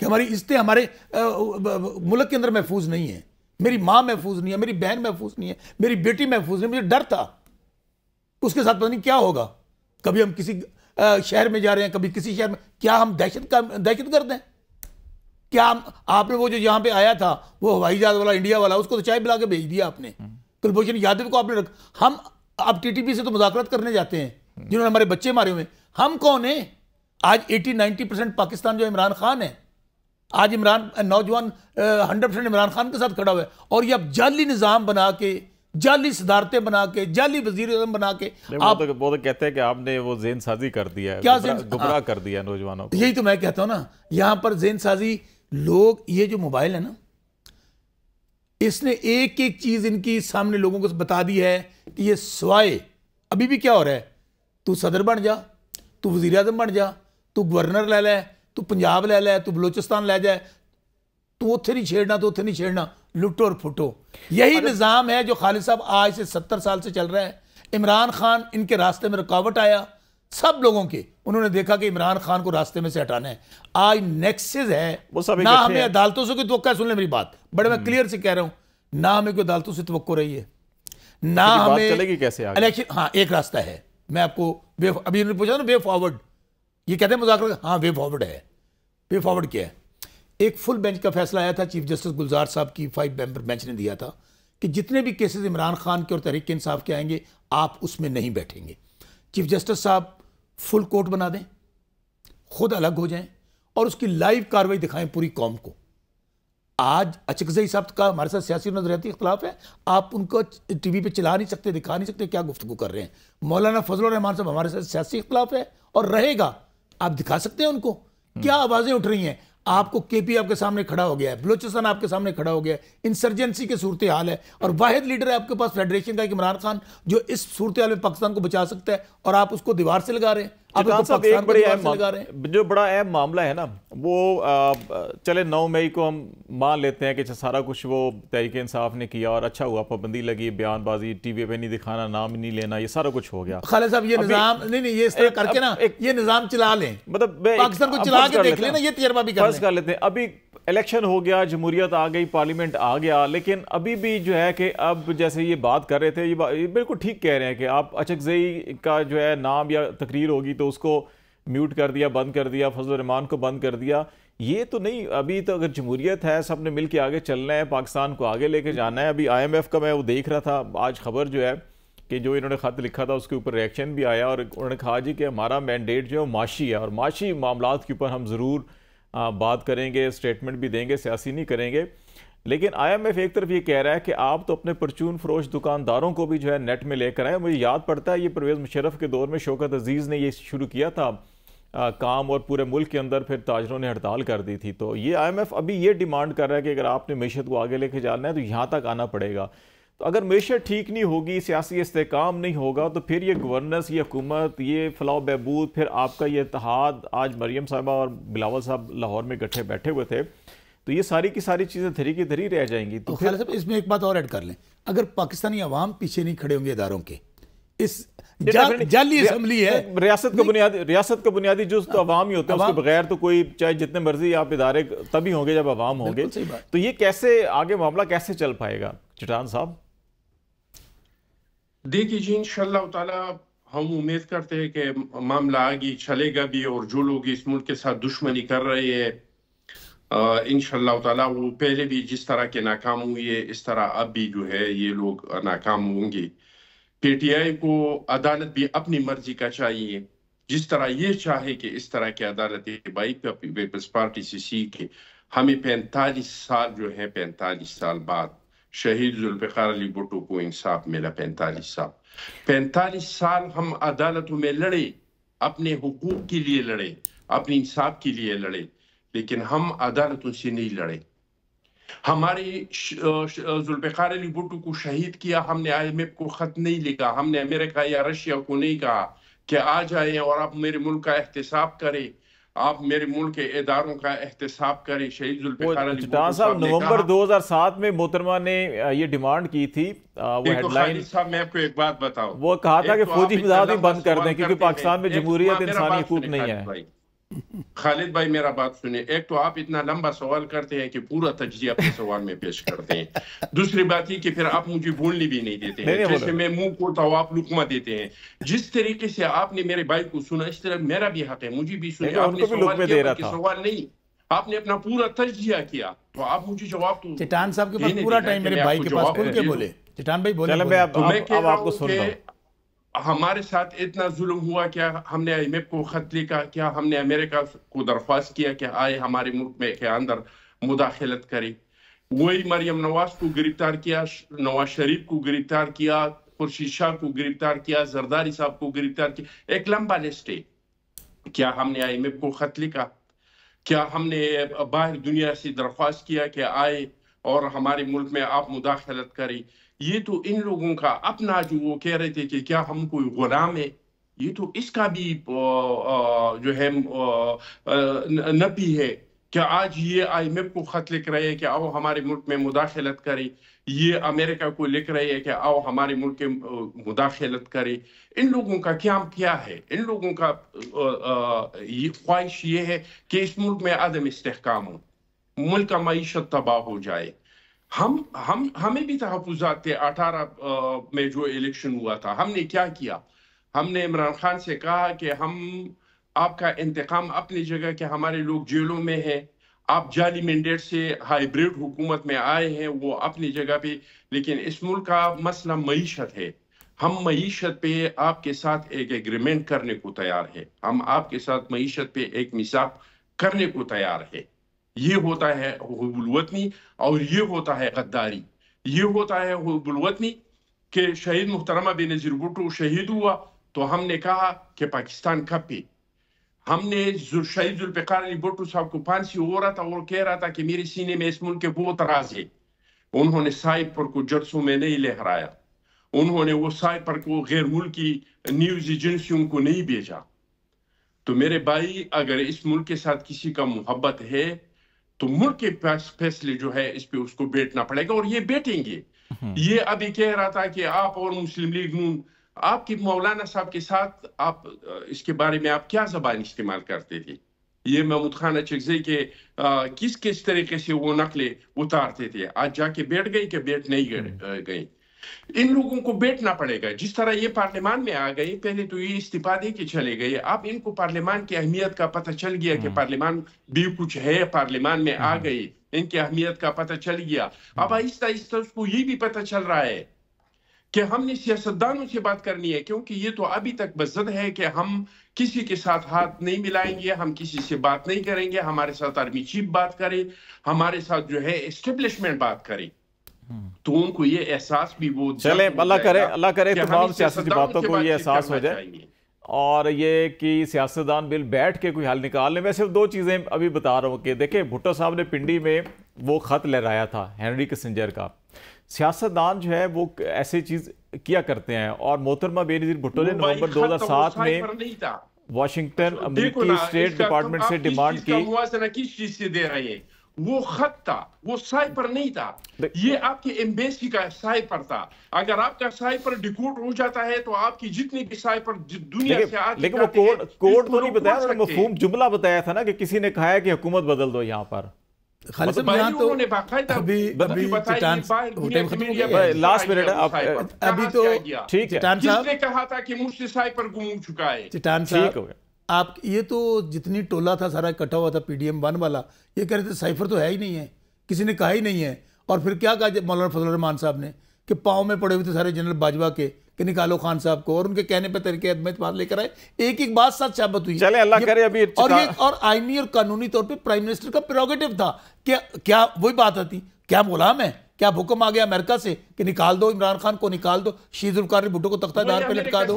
कि हमारी इस्तें हमारे मुल्क के अंदर महफूज नहीं है मेरी माँ महफूज नहीं है मेरी बहन महफूज नहीं है मेरी बेटी महफूज नहीं है मुझे डर था उसके साथ पता नहीं क्या होगा कभी हम किसी शहर में जा रहे हैं कभी किसी शहर में क्या हम दहशत का दहशत गर्द हैं क्या आपने वो जो यहाँ पे आया था वो हवाई जहाज वाला इंडिया वाला उसको तो चाय पिला के भेज दिया आपने कुलभूषण यादव को आपने रख हम टी टीटीपी से तो मुजाकरत करने जाते हैं जिन्होंने हमारे बच्चे मारे हुए हम कौन है आज 80 90 परसेंट पाकिस्तान जो इमरान खान है आज इमरान नौजवान हंड्रेड परसेंट इमरान खान के साथ खड़ा हुआ है और ये अब जाली निज़ाम बना के जाली सिदारतें बना के जाली वजीर बना के आप तो, बहुत तो कहते हैं कि आपने वो जेन साजी कर दिया है क्या गुमराह हाँ। कर दिया नौजवानों को यही तो मैं कहता हूँ ना यहाँ पर जेन साजी लोग ये जो मोबाइल है ना इसने एक एक चीज़ इनकी सामने लोगों को बता दी है कि ये सवाए अभी भी क्या हो रहा है तू सदर बन जा तू वजीर अजम बन जा तू गवर्नर ले लै तू पंजाब ले लै तू बलोचिस्तान ले जाए तू उ नहीं छेड़ना तो उ नहीं छेड़ना लुटो और फुटो यही निज़ाम है जो खालिद साहब आज से सत्तर साल से चल रहा है इमरान खान इनके रास्ते में रुकावट आया सब लोगों के उन्होंने देखा कि इमरान खान को रास्ते में से हटाना है आज नेक्सेस है वो सब ना हमें अदालतों से कोई तो सुन ले मेरी बात बड़े मैं क्लियर हम्म। से कह रहा हूं ना हमें कोई अदालतों से तो रही है ना हमें चलेगी कैसे इलेक्शन हाँ एक रास्ता है मैं आपको वे अभी उन्होंने पूछा ना वे फॉरवर्ड ये कहते हैं मुजाकर हाँ वे फॉरवर्ड है वे फॉरवर्ड क्या है एक फुल बेंच का फैसला आया था चीफ जस्टिस गुलजार साहब की फाइव मेंबर बेंच ने दिया था कि जितने भी केसेस इमरान खान के और तहरीक इंसाफ के आएंगे आप उसमें नहीं बैठेंगे चीफ जस्टिस साहब फुल कोर्ट बना दें खुद अलग हो जाएं और उसकी लाइव कार्रवाई दिखाएं पूरी कौम को आज अचकजई साहब का हमारे साथ सियासी नजरियाती इख्तलाफ है आप उनको टीवी पे चला नहीं सकते दिखा नहीं सकते क्या गुफ्तु कर रहे हैं मौलाना फजल रहमान साहब हमारे साथ सियासी इख्तलाफ है और रहेगा आप दिखा सकते हैं उनको क्या आवाज़ें उठ रही हैं आपको केपी आपके सामने खड़ा हो गया है बलोचिस्तान आपके सामने खड़ा हो गया है इंसर्जेंसी की सूरत हाल है और वाहिद लीडर है आपके पास फेडरेशन का इमरान खान जो इस सूरत हाल में पाकिस्तान को बचा सकता है और आप उसको दीवार से लगा रहे हैं तो जो बड़ा अहम मामला है ना वो चले नौ मई को हम मान लेते हैं कि अच्छा, सारा कुछ वो तहरीक इंसाफ ने किया और अच्छा हुआ पाबंदी लगी बयानबाजी टीवी पे नहीं दिखाना नाम नहीं लेना ये सारा कुछ हो गया खाले साहब ये निजाम नहीं नहीं ये इस तरह करके ना ये निजाम चला लें मतलब पाकिस्तान को चला के देख लेना ये तजर्बा भी कर लेते हैं अभी इलेक्शन हो गया जमहूरियत आ गई पार्लियामेंट आ गया लेकिन अभी भी जो है कि अब जैसे ये बात कर रहे थे ये बिल्कुल ठीक कह रहे हैं कि आप अचकजई का जो है नाम या तकरीर होगी तो तो उसको म्यूट कर दिया बंद कर दिया फजल रहमान को बंद कर दिया ये तो नहीं अभी तो अगर जमहूरियत है सब ने मिल के आगे चलना है पाकिस्तान को आगे लेके जाना है अभी आईएमएफ का मैं वो देख रहा था आज खबर जो है कि जो इन्होंने ख़त लिखा था उसके ऊपर रिएक्शन भी आया और उन्होंने कहा जी कि हमारा मैंडेट जो है माशी है और माशी मामला के ऊपर हम ज़रूर बात करेंगे स्टेटमेंट भी देंगे सियासी नहीं करेंगे लेकिन आईएमएफ एक तरफ ये कह रहा है कि आप तो अपने परचून फरोश दुकानदारों को भी जो है नेट में लेकर आए मुझे याद पड़ता है ये परवेज़ मुशरफ के दौर में शौकत अजीज़ ने ये शुरू किया था आ, काम और पूरे मुल्क के अंदर फिर ताजरों ने हड़ताल कर दी थी तो ये आईएमएफ अभी ये डिमांड कर रहा है कि अगर आपने मीशत को आगे लेके जाना है तो यहाँ तक आना पड़ेगा तो अगर मीशत ठीक नहीं होगी सियासी इसकाम नहीं होगा तो फिर ये गवर्नर्स ये हुकूमत ये फलाह बहबूद फिर आपका ये इतिहाद आज मरीम साहबा और बिलावल साहब लाहौर में इकट्ठे बैठे हुए थे तो ये सारी की सारी चीज़ें धरी की धरी रह जाएंगी तो, तो खाला साहब इसमें एक बात और ऐड कर लें अगर पाकिस्तानी अवाम पीछे नहीं खड़े होंगे इदारों के इस जाली असम्बली है रियासत का बुनियादी रियासत का बुनियादी जो तो अवाम ही होता है उसके बगैर तो कोई चाहे जितने मर्जी आप इदारे तभी होंगे जब अवाम होंगे तो ये कैसे आगे मामला कैसे चल पाएगा चटान साहब देखिए जी इन ताला हम उम्मीद करते हैं कि मामला आगे चलेगा भी और जो लोग इस मुल्क के साथ दुश्मनी कर रहे हैं इन ताला वो पहले भी जिस तरह के नाकाम हुए इस तरह अब भी जो है ये लोग नाकाम होंगे पीटीआई को अदालत भी अपनी मर्जी का चाहिए जिस तरह ये चाहे कि इस तरह की अदालत पीपल्स पार्टी से सीखे हमें पैंतालीस साल जो है पैंतालीस साल बाद शहीद जुल्फ़ार अली भुट्टो को इंसाफ मिला पैंतालीस साल पैंतालीस साल हम अदालतों में लड़े अपने हकूक के लिए लड़े अपने इंसाफ के लिए लड़े लेकिन हम अदालतों से नहीं लड़े हमारे जुल्फ़ार अली भुट्टो को शहीद किया हमने आईएमएफ को ख़त नहीं लिखा हमने अमेरिका या रशिया को नहीं कहा कि आ जाए और आप मेरे मुल्क का एहतसाब करें आप मेरे मुल्क के इदारों का एहतसाब करें शहीद साहब नवंबर 2007 में मोहतरमा ने ये डिमांड की थी वो हेडलाइन साहब मैं आपको एक बात बताऊं वो कहा था कि तो फौजी मिजाज ही बंद कर दें क्योंकि पाकिस्तान में तो जमहूरियत इंसानी हकूक नहीं है खालिद भाई मेरा बात सुने एक तो आप इतना लंबा सवाल करते हैं कि पूरा तजिया अपने सवाल में पेश करते हैं दूसरी बात ये कि फिर आप मुझे बोलने भी नहीं देते हैं जैसे मैं मुंह को तो आप लुकमा देते हैं जिस तरीके से आपने मेरे भाई को सुना इस तरह मेरा भी हक है मुझे भी सुने आपने सवाल किया सवाल नहीं आपने अपना पूरा तजिया किया तो आप मुझे जवाब तो चिटान साहब के पास पूरा टाइम मेरे भाई के पास खुल के बोले चिटान भाई बोले तो मैं आपको सुन रहा हूँ हमारे साथ इतना जुल्म हुआ क्या हमने आई को खत लिखा क्या हमने अमेरिका को दरख्वास्त किया क्या आए हमारे मुल्क में के अंदर मुदाखलत करे वही मरियम नवाज को गिरफ्तार किया नवाज शरीफ को गिरफ्तार किया खुर्शीद शाह को गिरफ्तार किया जरदारी साहब को गिरफ्तार किया एक लंबा लिस्ट है क्या हमने आई को खत लिखा क्या हमने बाहर दुनिया से दरख्वास्त किया कि आए और हमारे मुल्क में आप मुदाखलत करें ये तो इन लोगों का अपना जो वो कह रहे थे कि क्या हम कोई गुलाम है ये तो इसका भी जो है नपी है क्या आज ये आई एम एफ को खत लिख रहे हैं कि आओ हमारे मुल्क में मुदाखलत करें ये अमेरिका को लिख रहे हैं कि आओ हमारे मुल्क में मुदाखलत करे इन लोगों का क्या क्या है इन लोगों का ख्वाहिश ये है कि इस मुल्क में आदम इसकाम हो मुल्क का मीशत तबाह हो जाए हम हम हमें भी तहफात थे अठारह में जो इलेक्शन हुआ था हमने क्या किया हमने इमरान खान से कहा कि हम आपका इंतकाम अपनी जगह के हमारे लोग जेलों में हैं आप जाली मैंडेट से हाइब्रिड हुकूमत में आए हैं वो अपनी जगह पे लेकिन इस मुल्क का मसला मीशत है हम मीशत पे आपके साथ एक एग्रीमेंट करने को तैयार है हम आपके साथ मीशत पे एक मिसाब करने को तैयार है ये होता है हबुलवतनी और ये होता है गद्दारी ये होता है हबुलवतनी के शहीद मुहतरमा बे नज़ीर भुट्टो शहीद हुआ तो हमने कहा कि पाकिस्तान कपे हमने शहीद जुल्फ़ार अली भुट्टो साहब को फांसी हो रहा था और कह रहा था कि मेरे सीने में इस मुल्क के बहुत राज है उन्होंने पर को जर्सों में नहीं लहराया उन्होंने वो पर को गैर मुल्की न्यूज एजेंसियों को नहीं भेजा तो मेरे भाई अगर इस मुल्क के साथ किसी का मोहब्बत है तो मुल्क के पास फैसले जो है इस पे उसको बैठना पड़ेगा और ये बैठेंगे हम्म। ये अभी कह रहा था कि आप और मुस्लिम लीग नून आपके मौलाना साहब के साथ आप इसके बारे में आप क्या जबान इस्तेमाल करते थे ये महमूद खान अच्छे के आ, किस किस तरीके से वो नकले उतारते थे आज जाके बैठ गई कि बैठ नहीं हम्म। गए इन लोगों को बैठना पड़ेगा जिस तरह ये पार्लियामान में आ गए पहले तो ये इस्तीफा दे के चले गए अब इनको पार्लियामान की अहमियत का पता चल गया कि हम्म। पार्लियामान भी कुछ है पार्लियामान में आ हम्म। गए इनकी अहमियत का पता चल गया अब आहिस्ता आहिस्ता उसको ये भी पता चल रहा है कि हमने सियासतदानों से बात करनी है क्योंकि ये तो अभी तक बजद है कि हम किसी के साथ हाथ नहीं मिलाएंगे हम किसी से बात नहीं करेंगे हमारे साथ आर्मी चीफ बात करें हमारे साथ जो है एस्टेब्लिशमेंट बात करें तो उनको ये एहसास भी वो चले अल्लाह करे अल्लाह करे तमाम सियासी बातों को ये एहसास हो जाए और ये कि सियासतदान बिल बैठ के कोई हल निकाल लें मैं सिर्फ दो चीज़ें अभी बता रहा हूँ कि देखिए भुट्टो साहब ने पिंडी में वो ख़त लहराया था हेनरी किसिंजर का सियासतदान जो है वो ऐसी चीज़ किया करते हैं और मोहतरमा बेनजीर भुट्टो ने नवंबर 2007 में वाशिंगटन अमेरिकी स्टेट डिपार्टमेंट से डिमांड की वो खत था वो साइपर नहीं था ये आपके एम्बेसी का साइपर था अगर आपका साइपर डिकोड हो जाता है तो आपकी जितनी भी साइपर दुनिया से आज लेकिन वो कोड कोड तो नहीं बताया था मफहूम जुमला बताया था ना कि किसी ने कहा है कि हुकूमत बदल दो यहाँ पर मतलब तो अभी तो ठीक है कहा था कि मुझसे साइपर गुम चुका है चट्टान साहब आप ये तो जितनी टोला था सारा इकट्ठा हुआ था पीडीएम वन वाला ये कह रहे थे साइफर तो है ही नहीं है किसी ने कहा ही नहीं है और फिर क्या कहा मौलाना फजल रहमान साहब ने कि पाँव में पड़े हुए थे सारे जनरल बाजवा के कि निकालो खान साहब को और उनके कहने पर तरीके अदमत लेकर आए एक एक बात साथ साबित हुई चले अल्लाह करे अभी और ये और आईनी और कानूनी तौर पर प्राइम मिनिस्टर का प्रोगेटिव था क्या क्या वही बात आती क्या गुलाम है क्या हुक्म आ गया अमेरिका से कि निकाल दो इमरान खान को निकाल दो शीजुल्कार भुट्टो को तख्तादार पे लटका दो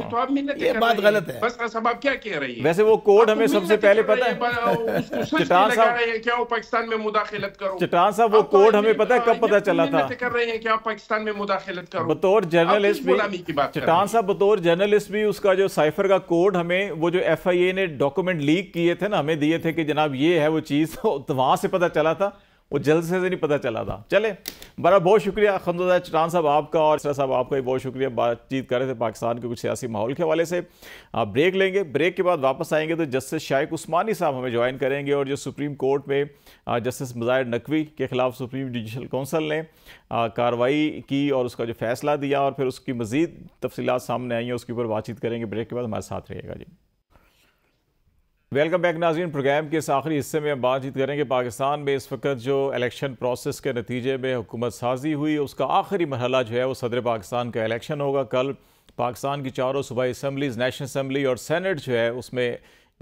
ये बात गलत है बस सब आप क्या कह रही है वैसे वो कोड हमें सबसे पहले पता है चटान साहब क्या वो पाकिस्तान में मुदाखलत करो चटान साहब वो तो कोड हमें पता है कब पता चला था कर रहे हैं क्या पाकिस्तान में मुदाखलत करो बतौर जर्नलिस्ट भी चटान साहब बतौर जर्नलिस्ट भी उसका जो साइफर का कोड हमें वो जो एफ आई ए ने डॉक्यूमेंट लीक किए थे ना हमें दिए थे कि जनाब ये है वो चीज़ तो वहां से पता चला था वो जल्द से नहीं पता चला था चले बड़ा बहुत शुक्रिया खमदुल्ला चटान साहब आपका और सर साहब आपका भी बहुत शुक्रिया बातचीत कर रहे थे पाकिस्तान के कुछ सियासी माहौल के हवाले से आप ब्रेक लेंगे ब्रेक के बाद वापस आएंगे तो जस्टिस शाइक उस्मानी साहब हमें ज्वाइन करेंगे और जो सुप्रीम कोर्ट में जस्टिस मज़ाहिर नकवी के ख़िलाफ़ सुप्रीम जुडिशल कौंसल ने कार्रवाई की और उसका जो फैसला दिया और फिर उसकी मज़ीद तफसीत सामने आई है उसके ऊपर बातचीत करेंगे ब्रेक के बाद हमारे साथ रहेगा जी वेलकम बैक नाजीन प्रोग्राम के इस आखिरी हिस्से में हम बातचीत करेंगे पाकिस्तान में इस वक्त जो इलेक्शन प्रोसेस के नतीजे में हुकूमत साजी हुई उसका आखिरी मरहला जो है वो सदर पाकिस्तान का इलेक्शन होगा कल पाकिस्तान की चारों सूबाई इसम्बलीज नेशनल असम्बली और सेनेट जो है उसमें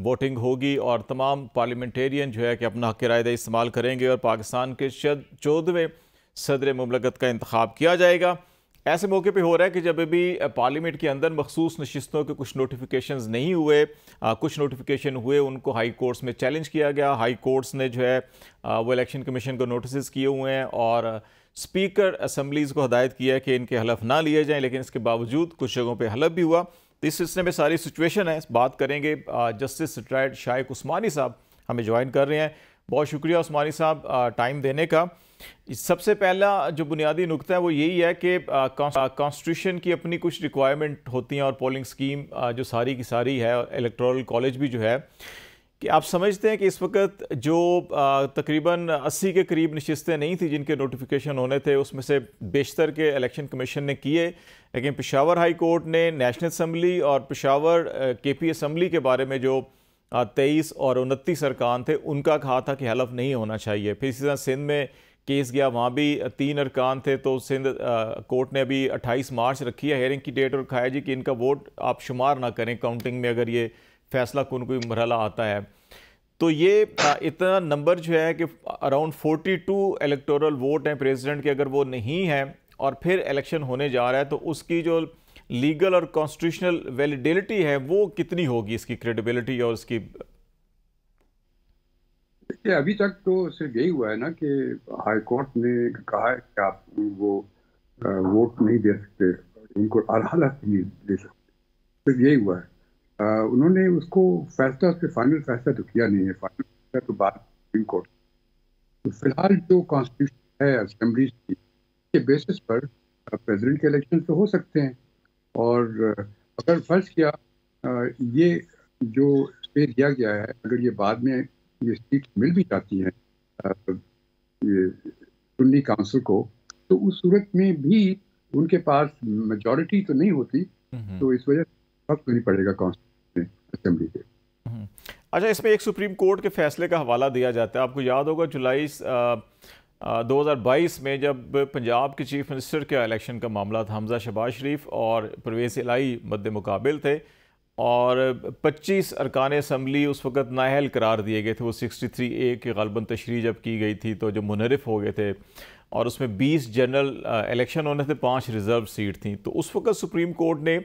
वोटिंग होगी और तमाम पार्लियामेंटेरियन जो है कि अपना हक रायदा इस्तेमाल करेंगे और पाकिस्तान के चौदहवें सदर ममलकत का इंतखब किया जाएगा ऐसे मौके पे हो रहा है कि जब भी पार्लियामेंट के अंदर मखसूस नशस्तों के कुछ नोटिफिकेशन नहीं हुए आ, कुछ नोटिफिकेशन हुए उनको हाई कोर्ट्स में चैलेंज किया गया हाई कोर्ट्स ने जो है आ, वो इलेक्शन कमीशन को नोटिस किए हुए हैं और स्पीकर असम्बलीज़ को हदायत किया है कि इनके हलफ ना लिए जाएँ लेकिन इसके बावजूद कुछ जगहों पर हलफ भी हुआ तो इस सिलसिले में सारी सिचुएशन है बात करेंगे जस्टिस रिटायर्ड शाइक उस्मानी साहब हमें ज्वाइन कर रहे हैं बहुत शुक्रिया उस्मानी साहब टाइम देने का सबसे पहला जो बुनियादी नुकता है वो यही है कि कॉन्स्टिट्यूशन की अपनी कुछ रिक्वायरमेंट होती हैं और पोलिंग स्कीम जो सारी की सारी है इलेक्ट्रल कॉलेज भी जो है कि आप समझते हैं कि इस वक्त जो तकरीबन 80 के करीब नशस्तें नहीं थी जिनके नोटिफिकेशन होने थे उसमें से बेशतर के इलेक्शन कमीशन ने किए लेकिन पिशावर हाई कोर्ट ने नेशनल असम्बली और पिशावर के पी असम्बली के बारे में जो तेईस और उनतीस अरकान थे उनका कहा था कि हलफ नहीं होना चाहिए फिर इसी तरह सिंध में केस गया वहाँ भी तीन अरकान थे तो सिंध कोर्ट ने अभी 28 मार्च रखी है हेयरिंग की डेट और खाया जी कि इनका वोट आप शुमार ना करें काउंटिंग में अगर ये फैसला कौन कोई मरहला आता है तो ये इतना नंबर जो है कि अराउंड 42 इलेक्टोरल वोट हैं प्रेसिडेंट के अगर वो नहीं हैं और फिर इलेक्शन होने जा रहा है तो उसकी जो लीगल और कॉन्स्टिट्यूशनल वेलिडिलिटी है वो कितनी होगी इसकी क्रेडिबिलिटी और इसकी देखिए अभी तक तो सिर्फ यही हुआ है ना कि हाई कोर्ट ने कहा है कि आप वो वोट नहीं दे सकते उनको अदालत नहीं दे सकते सिर्फ तो यही हुआ है आ, उन्होंने उसको फैसला उस पर फाइनल फैसला तो किया नहीं है फाइनल फैसला तो बाद सुप्रीम कोर्ट तो फिलहाल जो कॉन्स्टिट्यूशन है असम्बली के बेसिस पर प्रेसिडेंट के इलेक्शन तो हो सकते हैं और अगर फर्ज किया ये जो स्टे दिया गया है अगर ये बाद में ये सीट मिल भी जाती है सुन्नी काउंसिल को तो उस सूरत में भी उनके पास मेजोरिटी तो नहीं होती नहीं। हम्म। तो इस वजह से वक्त नहीं पड़ेगा काउंसिल असेंबली के हम्म। अच्छा इसमें एक सुप्रीम कोर्ट के फैसले का हवाला दिया जाता है आपको याद होगा जुलाई दो हज़ार बाईस में जब पंजाब के चीफ मिनिस्टर के इलेक्शन का मामला था हमजा शबाज शरीफ और परवेज़ इलाई मद्द मुकाबिल थे और 25 अरकान असम्बली उस वक़्त नाहल करार दिए गए थे वो 63 ए की गलबन तशरी जब की गई थी तो जो मुनरफ हो गए थे और उसमें 20 जनरल इलेक्शन होने थे पांच रिज़र्व सीट थी तो उस वक़्त सुप्रीम कोर्ट ने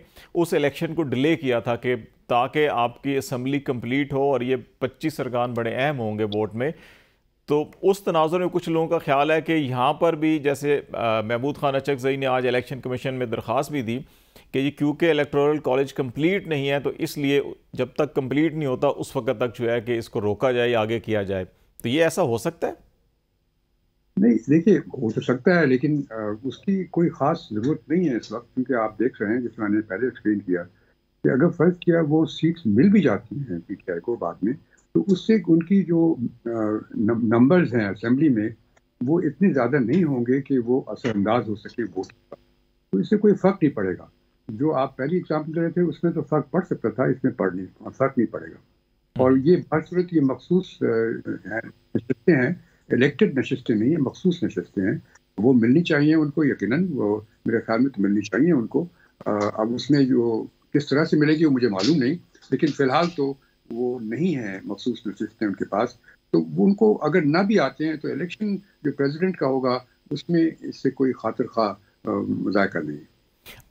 उस इलेक्शन को डिले किया था कि ताकि आपकी असम्बली कम्प्लीट हो और ये 25 अरकान बड़े अहम होंगे वोट में तो उस तनाज़र में कुछ लोगों का ख्याल है कि यहाँ पर भी जैसे महमूद खान अचक जई ने आज इलेक्शन कमीशन में दरख्वास्त भी दी कि जी क्योंकि इलेक्टोरल कॉलेज कंप्लीट नहीं है तो इसलिए जब तक कंप्लीट नहीं होता उस वक्त तक जो है कि इसको रोका जाए आगे किया जाए तो ये ऐसा हो सकता है नहीं देखिए हो तो सकता है लेकिन उसकी कोई खास ज़रूरत नहीं है इस वक्त क्योंकि आप देख रहे हैं जिस मैंने पहले एक्सप्लेन किया कि अगर फ़र्ज किया वो सीट्स मिल भी जाती हैं पीटीआई को बाद में तो उससे उनकी जो नंबर्स हैं असम्बली में वो इतने ज़्यादा नहीं होंगे कि वो असरअंदाज हो सके वोट तो इससे कोई फ़र्क नहीं पड़ेगा जो आप पहली एग्जाम्पल दे रहे थे उसमें तो फर्क पड़ सकता था इसमें पड़ नहीं फर्क नहीं पड़ेगा हम्म। और ये हर सूरत ये मखसूस नशस्तें हैं इलेक्टेड नशस्तें नहीं है मखसूस नशस्तें हैं वो मिलनी चाहिए उनको यकीनन वो मेरे ख्याल में तो मिलनी चाहिए उनको अब उसमें जो किस तरह से मिलेगी वो मुझे मालूम नहीं लेकिन फिलहाल तो वो नहीं है मखसूस नशस्तें उनके पास तो उनको अगर ना भी आते हैं तो इलेक्शन जो प्रेजिडेंट का होगा उसमें इससे कोई खातर खा जायका नहीं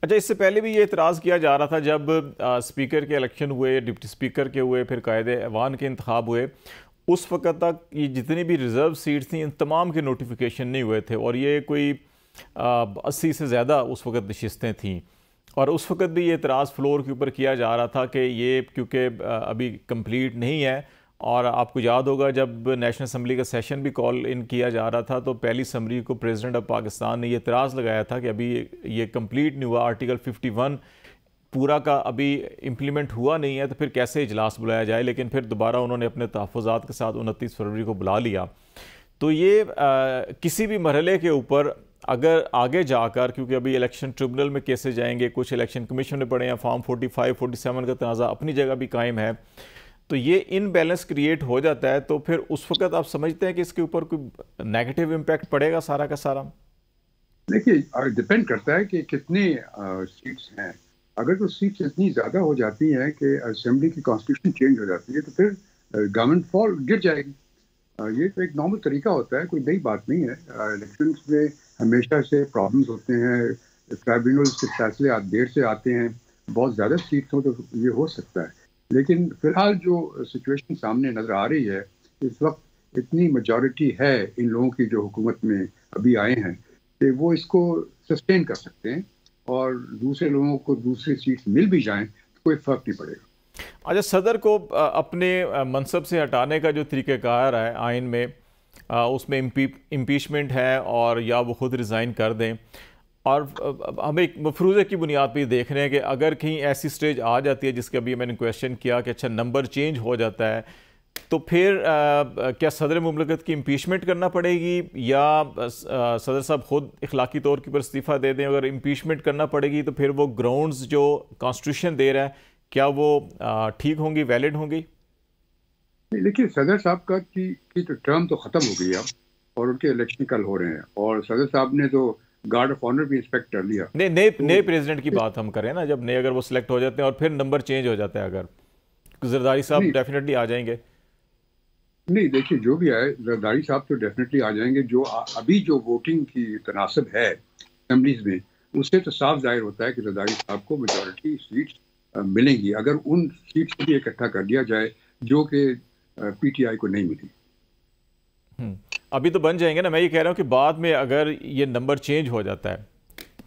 अच्छा इससे पहले भी ये एतराज़ किया जा रहा था जब आ, स्पीकर के इलेक्शन हुए डिप्टी स्पीकर के हुए फिर कायद ऐवान के इंतब हुए उस वक़्त तक ये जितनी भी रिज़र्व सीट्स थी इन तमाम के नोटिफिकेशन नहीं हुए थे और ये कोई अस्सी से ज़्यादा उस वक़्त नशस्तें थीं और उस वक़्त भी ये इतराज़ फ्लोर के ऊपर किया जा रहा था कि ये क्योंकि अभी कंप्लीट नहीं है और आपको याद होगा जब नेशनल असम्बली का सेशन भी कॉल इन किया जा रहा था तो पहली समरी को प्रेसिडेंट ऑफ पाकिस्तान ने यह तराज लगाया था कि अभी ये कंप्लीट नहीं हुआ आर्टिकल 51 पूरा का अभी इम्प्लीमेंट हुआ नहीं है तो फिर कैसे इजलास बुलाया जाए लेकिन फिर दोबारा उन्होंने अपने तहफ़ात के साथ उनतीस फरवरी को बुला लिया तो ये आ, किसी भी मरहले के ऊपर अगर आगे जाकर क्योंकि अभी इलेक्शन ट्रिब्यूनल में केसेज जाएंगे कुछ इलेक्शन कमीशन में पड़े हैं फॉर्म 45, 47 का तनाज़ा अपनी जगह भी कायम है तो ये इनबैलेंस क्रिएट हो जाता है तो फिर उस वक्त आप समझते हैं कि इसके ऊपर कोई नेगेटिव इम्पैक्ट पड़ेगा सारा का सारा देखिए डिपेंड करता है कि कितने सीट्स हैं अगर तो सीट्स इतनी ज़्यादा हो जाती हैं कि असेंबली की कॉन्स्टिट्यूशन चेंज हो जाती है तो फिर गवर्नमेंट फॉल गिर जाएगी ये तो एक नॉर्मल तरीका होता है कोई नई बात नहीं है इलेक्शन में हमेशा से प्रॉब्लम्स होते हैं ट्राइब्यूनल्स के फैसले देर से आते हैं बहुत ज़्यादा सीट्स हो तो ये हो सकता है लेकिन फिलहाल जो सिचुएशन सामने नज़र आ रही है इस वक्त इतनी मेजोरिटी है इन लोगों की जो हुकूमत में अभी आए हैं कि वो इसको सस्टेन कर सकते हैं और दूसरे लोगों को दूसरी सीट मिल भी जाएं तो कोई फ़र्क नहीं पड़ेगा अच्छा सदर को अपने मनसब से हटाने का जो तरीक़ाकार है आइन में उसमें इम्पीचमेंट है और या वो खुद रिज़ाइन कर दें और हम एक मफरूज़े की बुनियाद पर देख रहे हैं कि अगर कहीं ऐसी स्टेज आ जाती है जिसके अभी मैंने क्वेश्चन किया कि अच्छा नंबर चेंज हो जाता है तो फिर आ, क्या सदर ममलकत की इम्पीचमेंट करना पड़ेगी या आ, सदर साहब ख़ुद इखलाकी तौर के ऊपर इस्तीफ़ा दे दें अगर इम्पीचमेंट करना पड़ेगी तो फिर वो ग्राउंड्स जो कॉन्स्टिट्यूशन दे रहा है क्या वो ठीक होंगी वैलिड होंगी देखिए सदर साहब का की, की तो टर्म तो ख़त्म हो गई है और उनके इलेक्शन कल हो रहे हैं और सदर साहब ने जो तो गार्ड ऑफ ऑनर भी इंस्पेक्ट कर लिया नहीं नए तो नए प्रेसिडेंट की बात हम करें ना जब नए अगर वो सिलेक्ट हो जाते हैं और फिर नंबर चेंज हो जाता है अगर जरदारी साहब डेफिनेटली आ जाएंगे नहीं देखिए जो भी आए जरदारी साहब तो डेफिनेटली आ जाएंगे जो अभी जो वोटिंग की तनासब है असम्बलीज में उससे तो साफ जाहिर होता है कि जरदारी साहब को मेजोरिटी सीट्स मिलेंगी अगर उन सीट्स को भी इकट्ठा कर दिया जाए जो कि पीटीआई को नहीं मिली हम्म। अभी तो बन जाएंगे ना मैं ये कह रहा हूँ कि बाद में अगर ये नंबर चेंज हो जाता है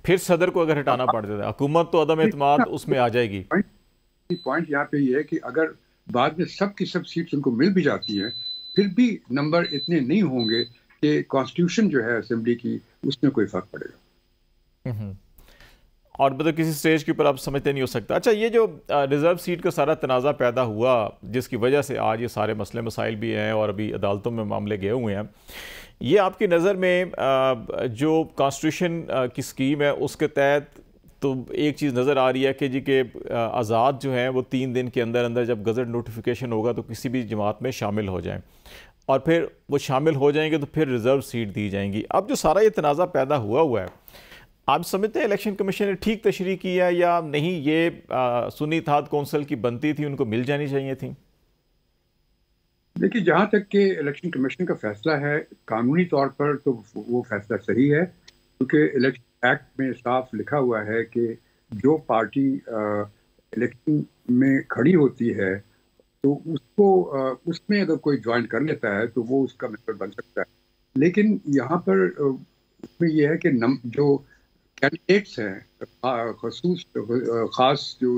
फिर सदर को अगर हटाना पड़ जाता है हुकूमत तो अदम एतम उसमें आ जाएगी पॉइंट यहाँ पे ये है कि अगर बाद में सब की सब सीट्स उनको मिल भी जाती हैं फिर भी नंबर इतने नहीं होंगे कि कॉन्स्टिट्यूशन जो है असेंबली की उसमें कोई फर्क पड़ेगा हम्म, हम्म। और मतलब किसी स्टेज के ऊपर आप समझते नहीं हो सकता अच्छा ये जो रिज़र्व सीट का सारा तनाज़ा पैदा हुआ जिसकी वजह से आज ये सारे मसले मसाइल भी हैं और अभी अदालतों में मामले गए हुए हैं ये आपकी नज़र में जो कॉन्स्टिट्यूशन की स्कीम है उसके तहत तो एक चीज़ नज़र आ रही है कि जी के आज़ाद जो हैं वो तीन दिन के अंदर अंदर जब गज़ट नोटिफिकेशन होगा तो किसी भी जमात में शामिल हो जाएँ और फिर वो शामिल हो जाएंगे तो फिर रिज़र्व सीट दी जाएंगी अब जो सारा ये तनाज़ा पैदा हुआ हुआ है आप समझते हैं इलेक्शन कमीशन ने ठीक तशरी की है या नहीं ये सुनी था कौंसिल की बनती थी उनको मिल जानी चाहिए थी देखिए जहाँ तक कि इलेक्शन कमीशन का फैसला है कानूनी तौर पर तो वो फैसला सही है क्योंकि इलेक्शन एक्ट में साफ लिखा हुआ है कि जो पार्टी इलेक्शन में खड़ी होती है तो उसको उसमें अगर कोई ज्वाइन कर लेता है तो वो उसका मेम्बर बन सकता है लेकिन यहाँ पर उसमें यह है कि नम जो कैंडिडेट्स हैं खसूस ख़ास जो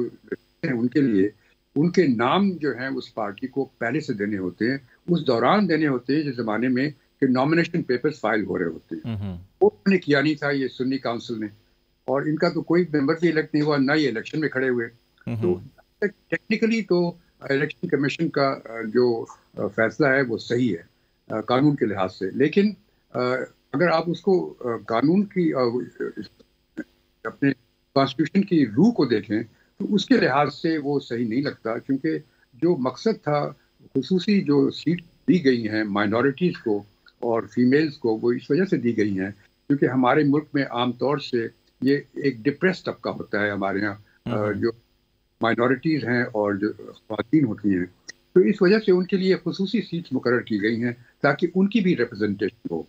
हैं उनके लिए उनके नाम जो हैं उस पार्टी को पहले से देने होते हैं उस दौरान देने होते हैं जिस जमाने में कि नॉमिनेशन पेपर्स फाइल हो रहे होते हैं हम्म। वो उन्होंने किया नहीं था ये सुन्नी काउंसिल ने और इनका तो कोई मेंबर भी इलेक्ट नहीं हुआ ना ही इलेक्शन में खड़े हुए हम्म। तो टेक्निकली तो इलेक्शन कमीशन का जो फैसला है वो सही है कानून के लिहाज से लेकिन अगर आप उसको कानून की अपने कॉन्स्टिट्यूशन की रूह को देखें तो उसके लिहाज से वो सही नहीं लगता क्योंकि जो मकसद था खसूस जो सीट दी गई हैं माइनॉरिटीज़ को और फीमेल्स को वो इस वजह से दी गई हैं क्योंकि हमारे मुल्क में आम तौर से ये एक डिप्रेस तबका होता है हमारे यहाँ हम्म। जो माइनॉरिटीज़ हैं और जो खातन होती हैं तो इस वजह से उनके लिए खसूस सीट्स मुकर की गई हैं ताकि उनकी भी रिप्रजेंटेशन हो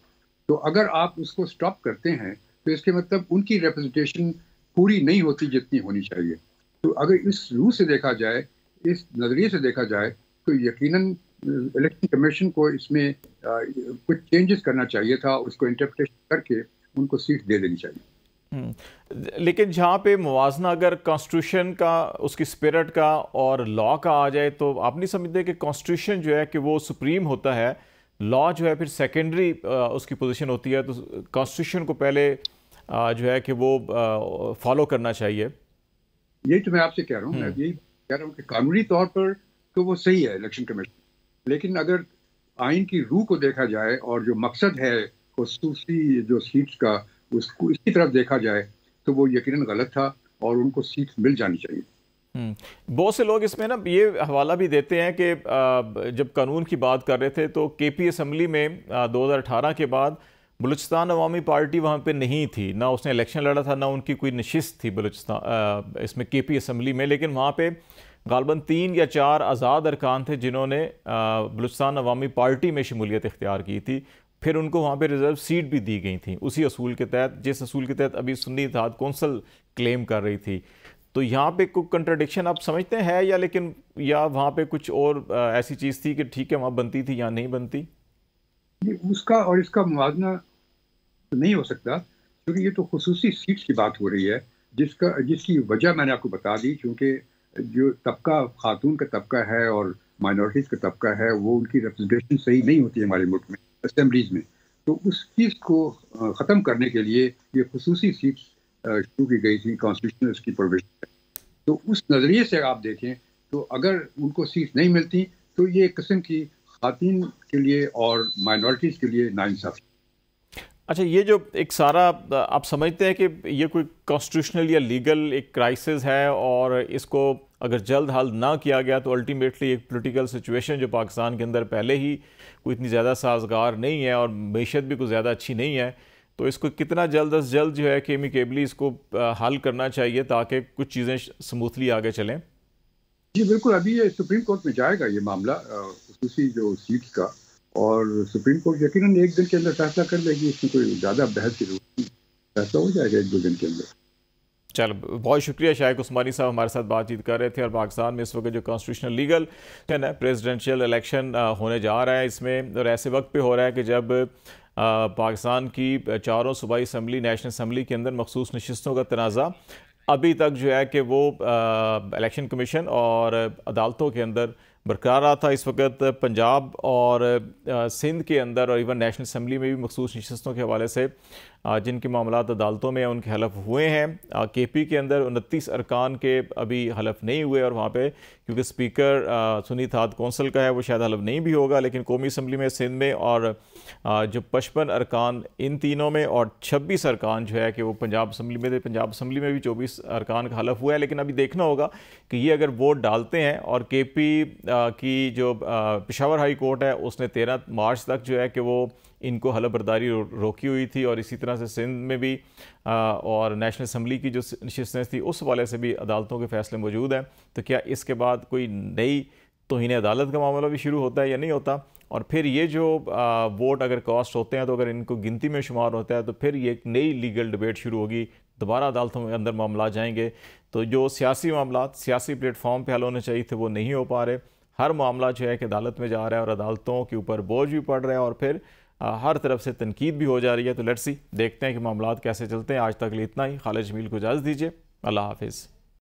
तो अगर आप उसको स्टॉप करते हैं तो इसके मतलब उनकी रिप्रेजेंटेशन पूरी नहीं होती जितनी होनी चाहिए तो अगर इस रूह से देखा जाए इस नज़रिए से देखा जाए तो यकीनन इलेक्शन कमीशन को इसमें कुछ चेंजेस करना चाहिए था उसको इंटरप्रिटेशन करके उनको सीट दे देनी चाहिए हम्म, लेकिन जहाँ पे मुवजना अगर कॉन्स्टिट्यूशन का उसकी स्पिरिट का और लॉ का आ जाए तो आप नहीं समझते कि कॉन्स्टिट्यूशन जो है कि वो सुप्रीम होता है लॉ जो है फिर सेकेंडरी उसकी पोजीशन होती है तो कॉन्स्टिट्यूशन को पहले जो है कि वो फॉलो करना चाहिए यही तो मैं आपसे कह रहा हूँ मैं यही हम्म। कह रहा हूँ कि कानूनी तौर पर तो वो सही है इलेक्शन कमीशन लेकिन अगर आइन की रूह को देखा जाए और जो मकसद है खसूसी जो सीट्स का उसको इसकी तरफ देखा जाए तो वो यकीनन गलत था और उनको सीट मिल जानी चाहिए हम्म। बहुत से लोग इसमें ना ये हवाला भी देते हैं कि जब कानून की बात कर रहे थे तो के पी असम्बली में अठारह के बाद बलूचिस्तान अवामी पार्टी वहाँ पर नहीं थी ना उसने इलेक्शन लड़ा था ना उनकी कोई नशिस्त थी बलूचिस्तान इसमें के पी असम्बली में लेकिन वहाँ पर गालबा तीन या चार आज़ाद अरकान थे जिन्होंने बलूचिस्तान अवामी पार्टी में शमूलियत इख्तियार की थी फिर उनको वहाँ पर रिज़र्व सीट भी दी गई थी उसी असूल के तहत जिस असूल के तहत अभी सुन्नी इतिहाद कौंसल क्लेम कर रही थी तो यहाँ पे कुछ कंट्रडिक्शन आप समझते हैं या लेकिन या वहाँ पे कुछ और ऐसी चीज़ थी कि ठीक है वहाँ बनती थी या नहीं बनती ये उसका और इसका तो नहीं हो सकता क्योंकि ये तो खसूसी सीट्स की बात हो रही है जिसका जिसकी वजह मैंने आपको बता दी क्योंकि जो तबका खातून का तबका है और माइनॉरिटीज़ का तबका है वो उनकी रिप्रेजेंटेशन सही नहीं होती है हमारे मुल्क में असम्बलीज में तो उस चीज़ को ख़त्म करने के लिए ये खसूसी सीट्स शुरू की गई थी कॉन्स्टिट्यूशन उसकी प्रोविजन तो उस नज़रिए से आप देखें तो अगर उनको सीट नहीं मिलती तो ये एक किस्म की खातन के लिए और माइनॉरिटीज़ के लिए नाइंसाफ़ी अच्छा ये जो एक सारा आप समझते हैं कि ये कोई कॉन्स्टिट्यूशनल या लीगल एक क्राइसिस है और इसको अगर जल्द हल ना किया गया तो अल्टीमेटली एक पॉलिटिकल सिचुएशन जो पाकिस्तान के अंदर पहले ही कोई इतनी ज़्यादा साजगार नहीं है और मीशत भी कुछ ज़्यादा अच्छी नहीं है तो इसको कितना जल्द अज जल्द जो है कि एमिकेबली e e इसको हल करना चाहिए ताकि कुछ चीज़ें स्मूथली आगे चलें जी बिल्कुल अभी ये सुप्रीम कोर्ट में जाएगा ये मामला खूसी जो सीट का और सुप्रीम कोर्ट यकीन एक दिन के अंदर फैसला कर लेगी इसमें कोई ज़्यादा बहस की जरूरत फैसला हो जाएगा एक दो दिन के अंदर चलो बहुत शुक्रिया शायक उस्मानी साहब हमारे साथ बातचीत कर रहे थे और पाकिस्तान में इस वक्त जो कॉन्स्टिट्यूशनल लीगल है प्रेसिडेंशियल इलेक्शन होने जा रहा है इसमें और ऐसे वक्त पे हो रहा है कि जब पाकिस्तान की चारों सूबाई असम्बली नेशनल असम्बली के अंदर मखसूस नशस्तों का तनाज़ा अभी तक जो है कि वो इलेक्शन कमीशन और अदालतों के अंदर बरकरार रहा था इस वक्त पंजाब और सिंध के अंदर और इवन नेशनल असम्बली में भी मखसूस नशस्तों के हवाले से जिनके मामला अदालतों में उनके हलफ हुए हैं के पी के अंदर उनतीस अरकान के अभी हलफ नहीं हुए और वहाँ पर क्योंकि स्पीकर सुनीत हाथ कौंसल का है वो शायद हलफ नहीं भी होगा लेकिन कौमी असम्बली में सिंध में और जो पचपन अरकान इन तीनों में और छब्बीस अरकान जो है कि वो पंजाब असम्बली में थे पंजाब असम्बली में भी चौबीस अरकान का हलफ हुआ है लेकिन अभी देखना होगा कि ये अगर वोट डालते हैं और के पी की जो पेशावर हाई कोर्ट है उसने तेरह मार्च तक जो है कि वो इनको हलफबरदारी रोकी हुई थी और इसी तरह से सिंध में भी आ, और नेशनल असम्बली की जो नशस्तें थी उस वाले से भी अदालतों के फैसले मौजूद हैं तो क्या इसके बाद कोई नई तोहन अदालत का मामला भी शुरू होता है या नहीं होता और फिर ये जो आ, वोट अगर कॉस्ट होते हैं तो अगर इनको गिनती में शुमार होता है तो फिर ये एक नई लीगल डिबेट शुरू होगी दोबारा अदालतों के अंदर मामला जाएंगे तो जो सियासी मामला सियासी प्लेटफॉर्म पर हल होने चाहिए थे वो नहीं हो पा रहे हर मामला जो है कि अदालत में जा रहा है और अदालतों के ऊपर बोझ भी पड़ रहा है और फिर हर तरफ से तनकीद भी हो जा रही है तो लेट्स सी देखते हैं कि मामला कैसे चलते हैं आज तक लिए इतना ही खालिद जमील को इजाज़त दीजिए अल्लाह हाफिज़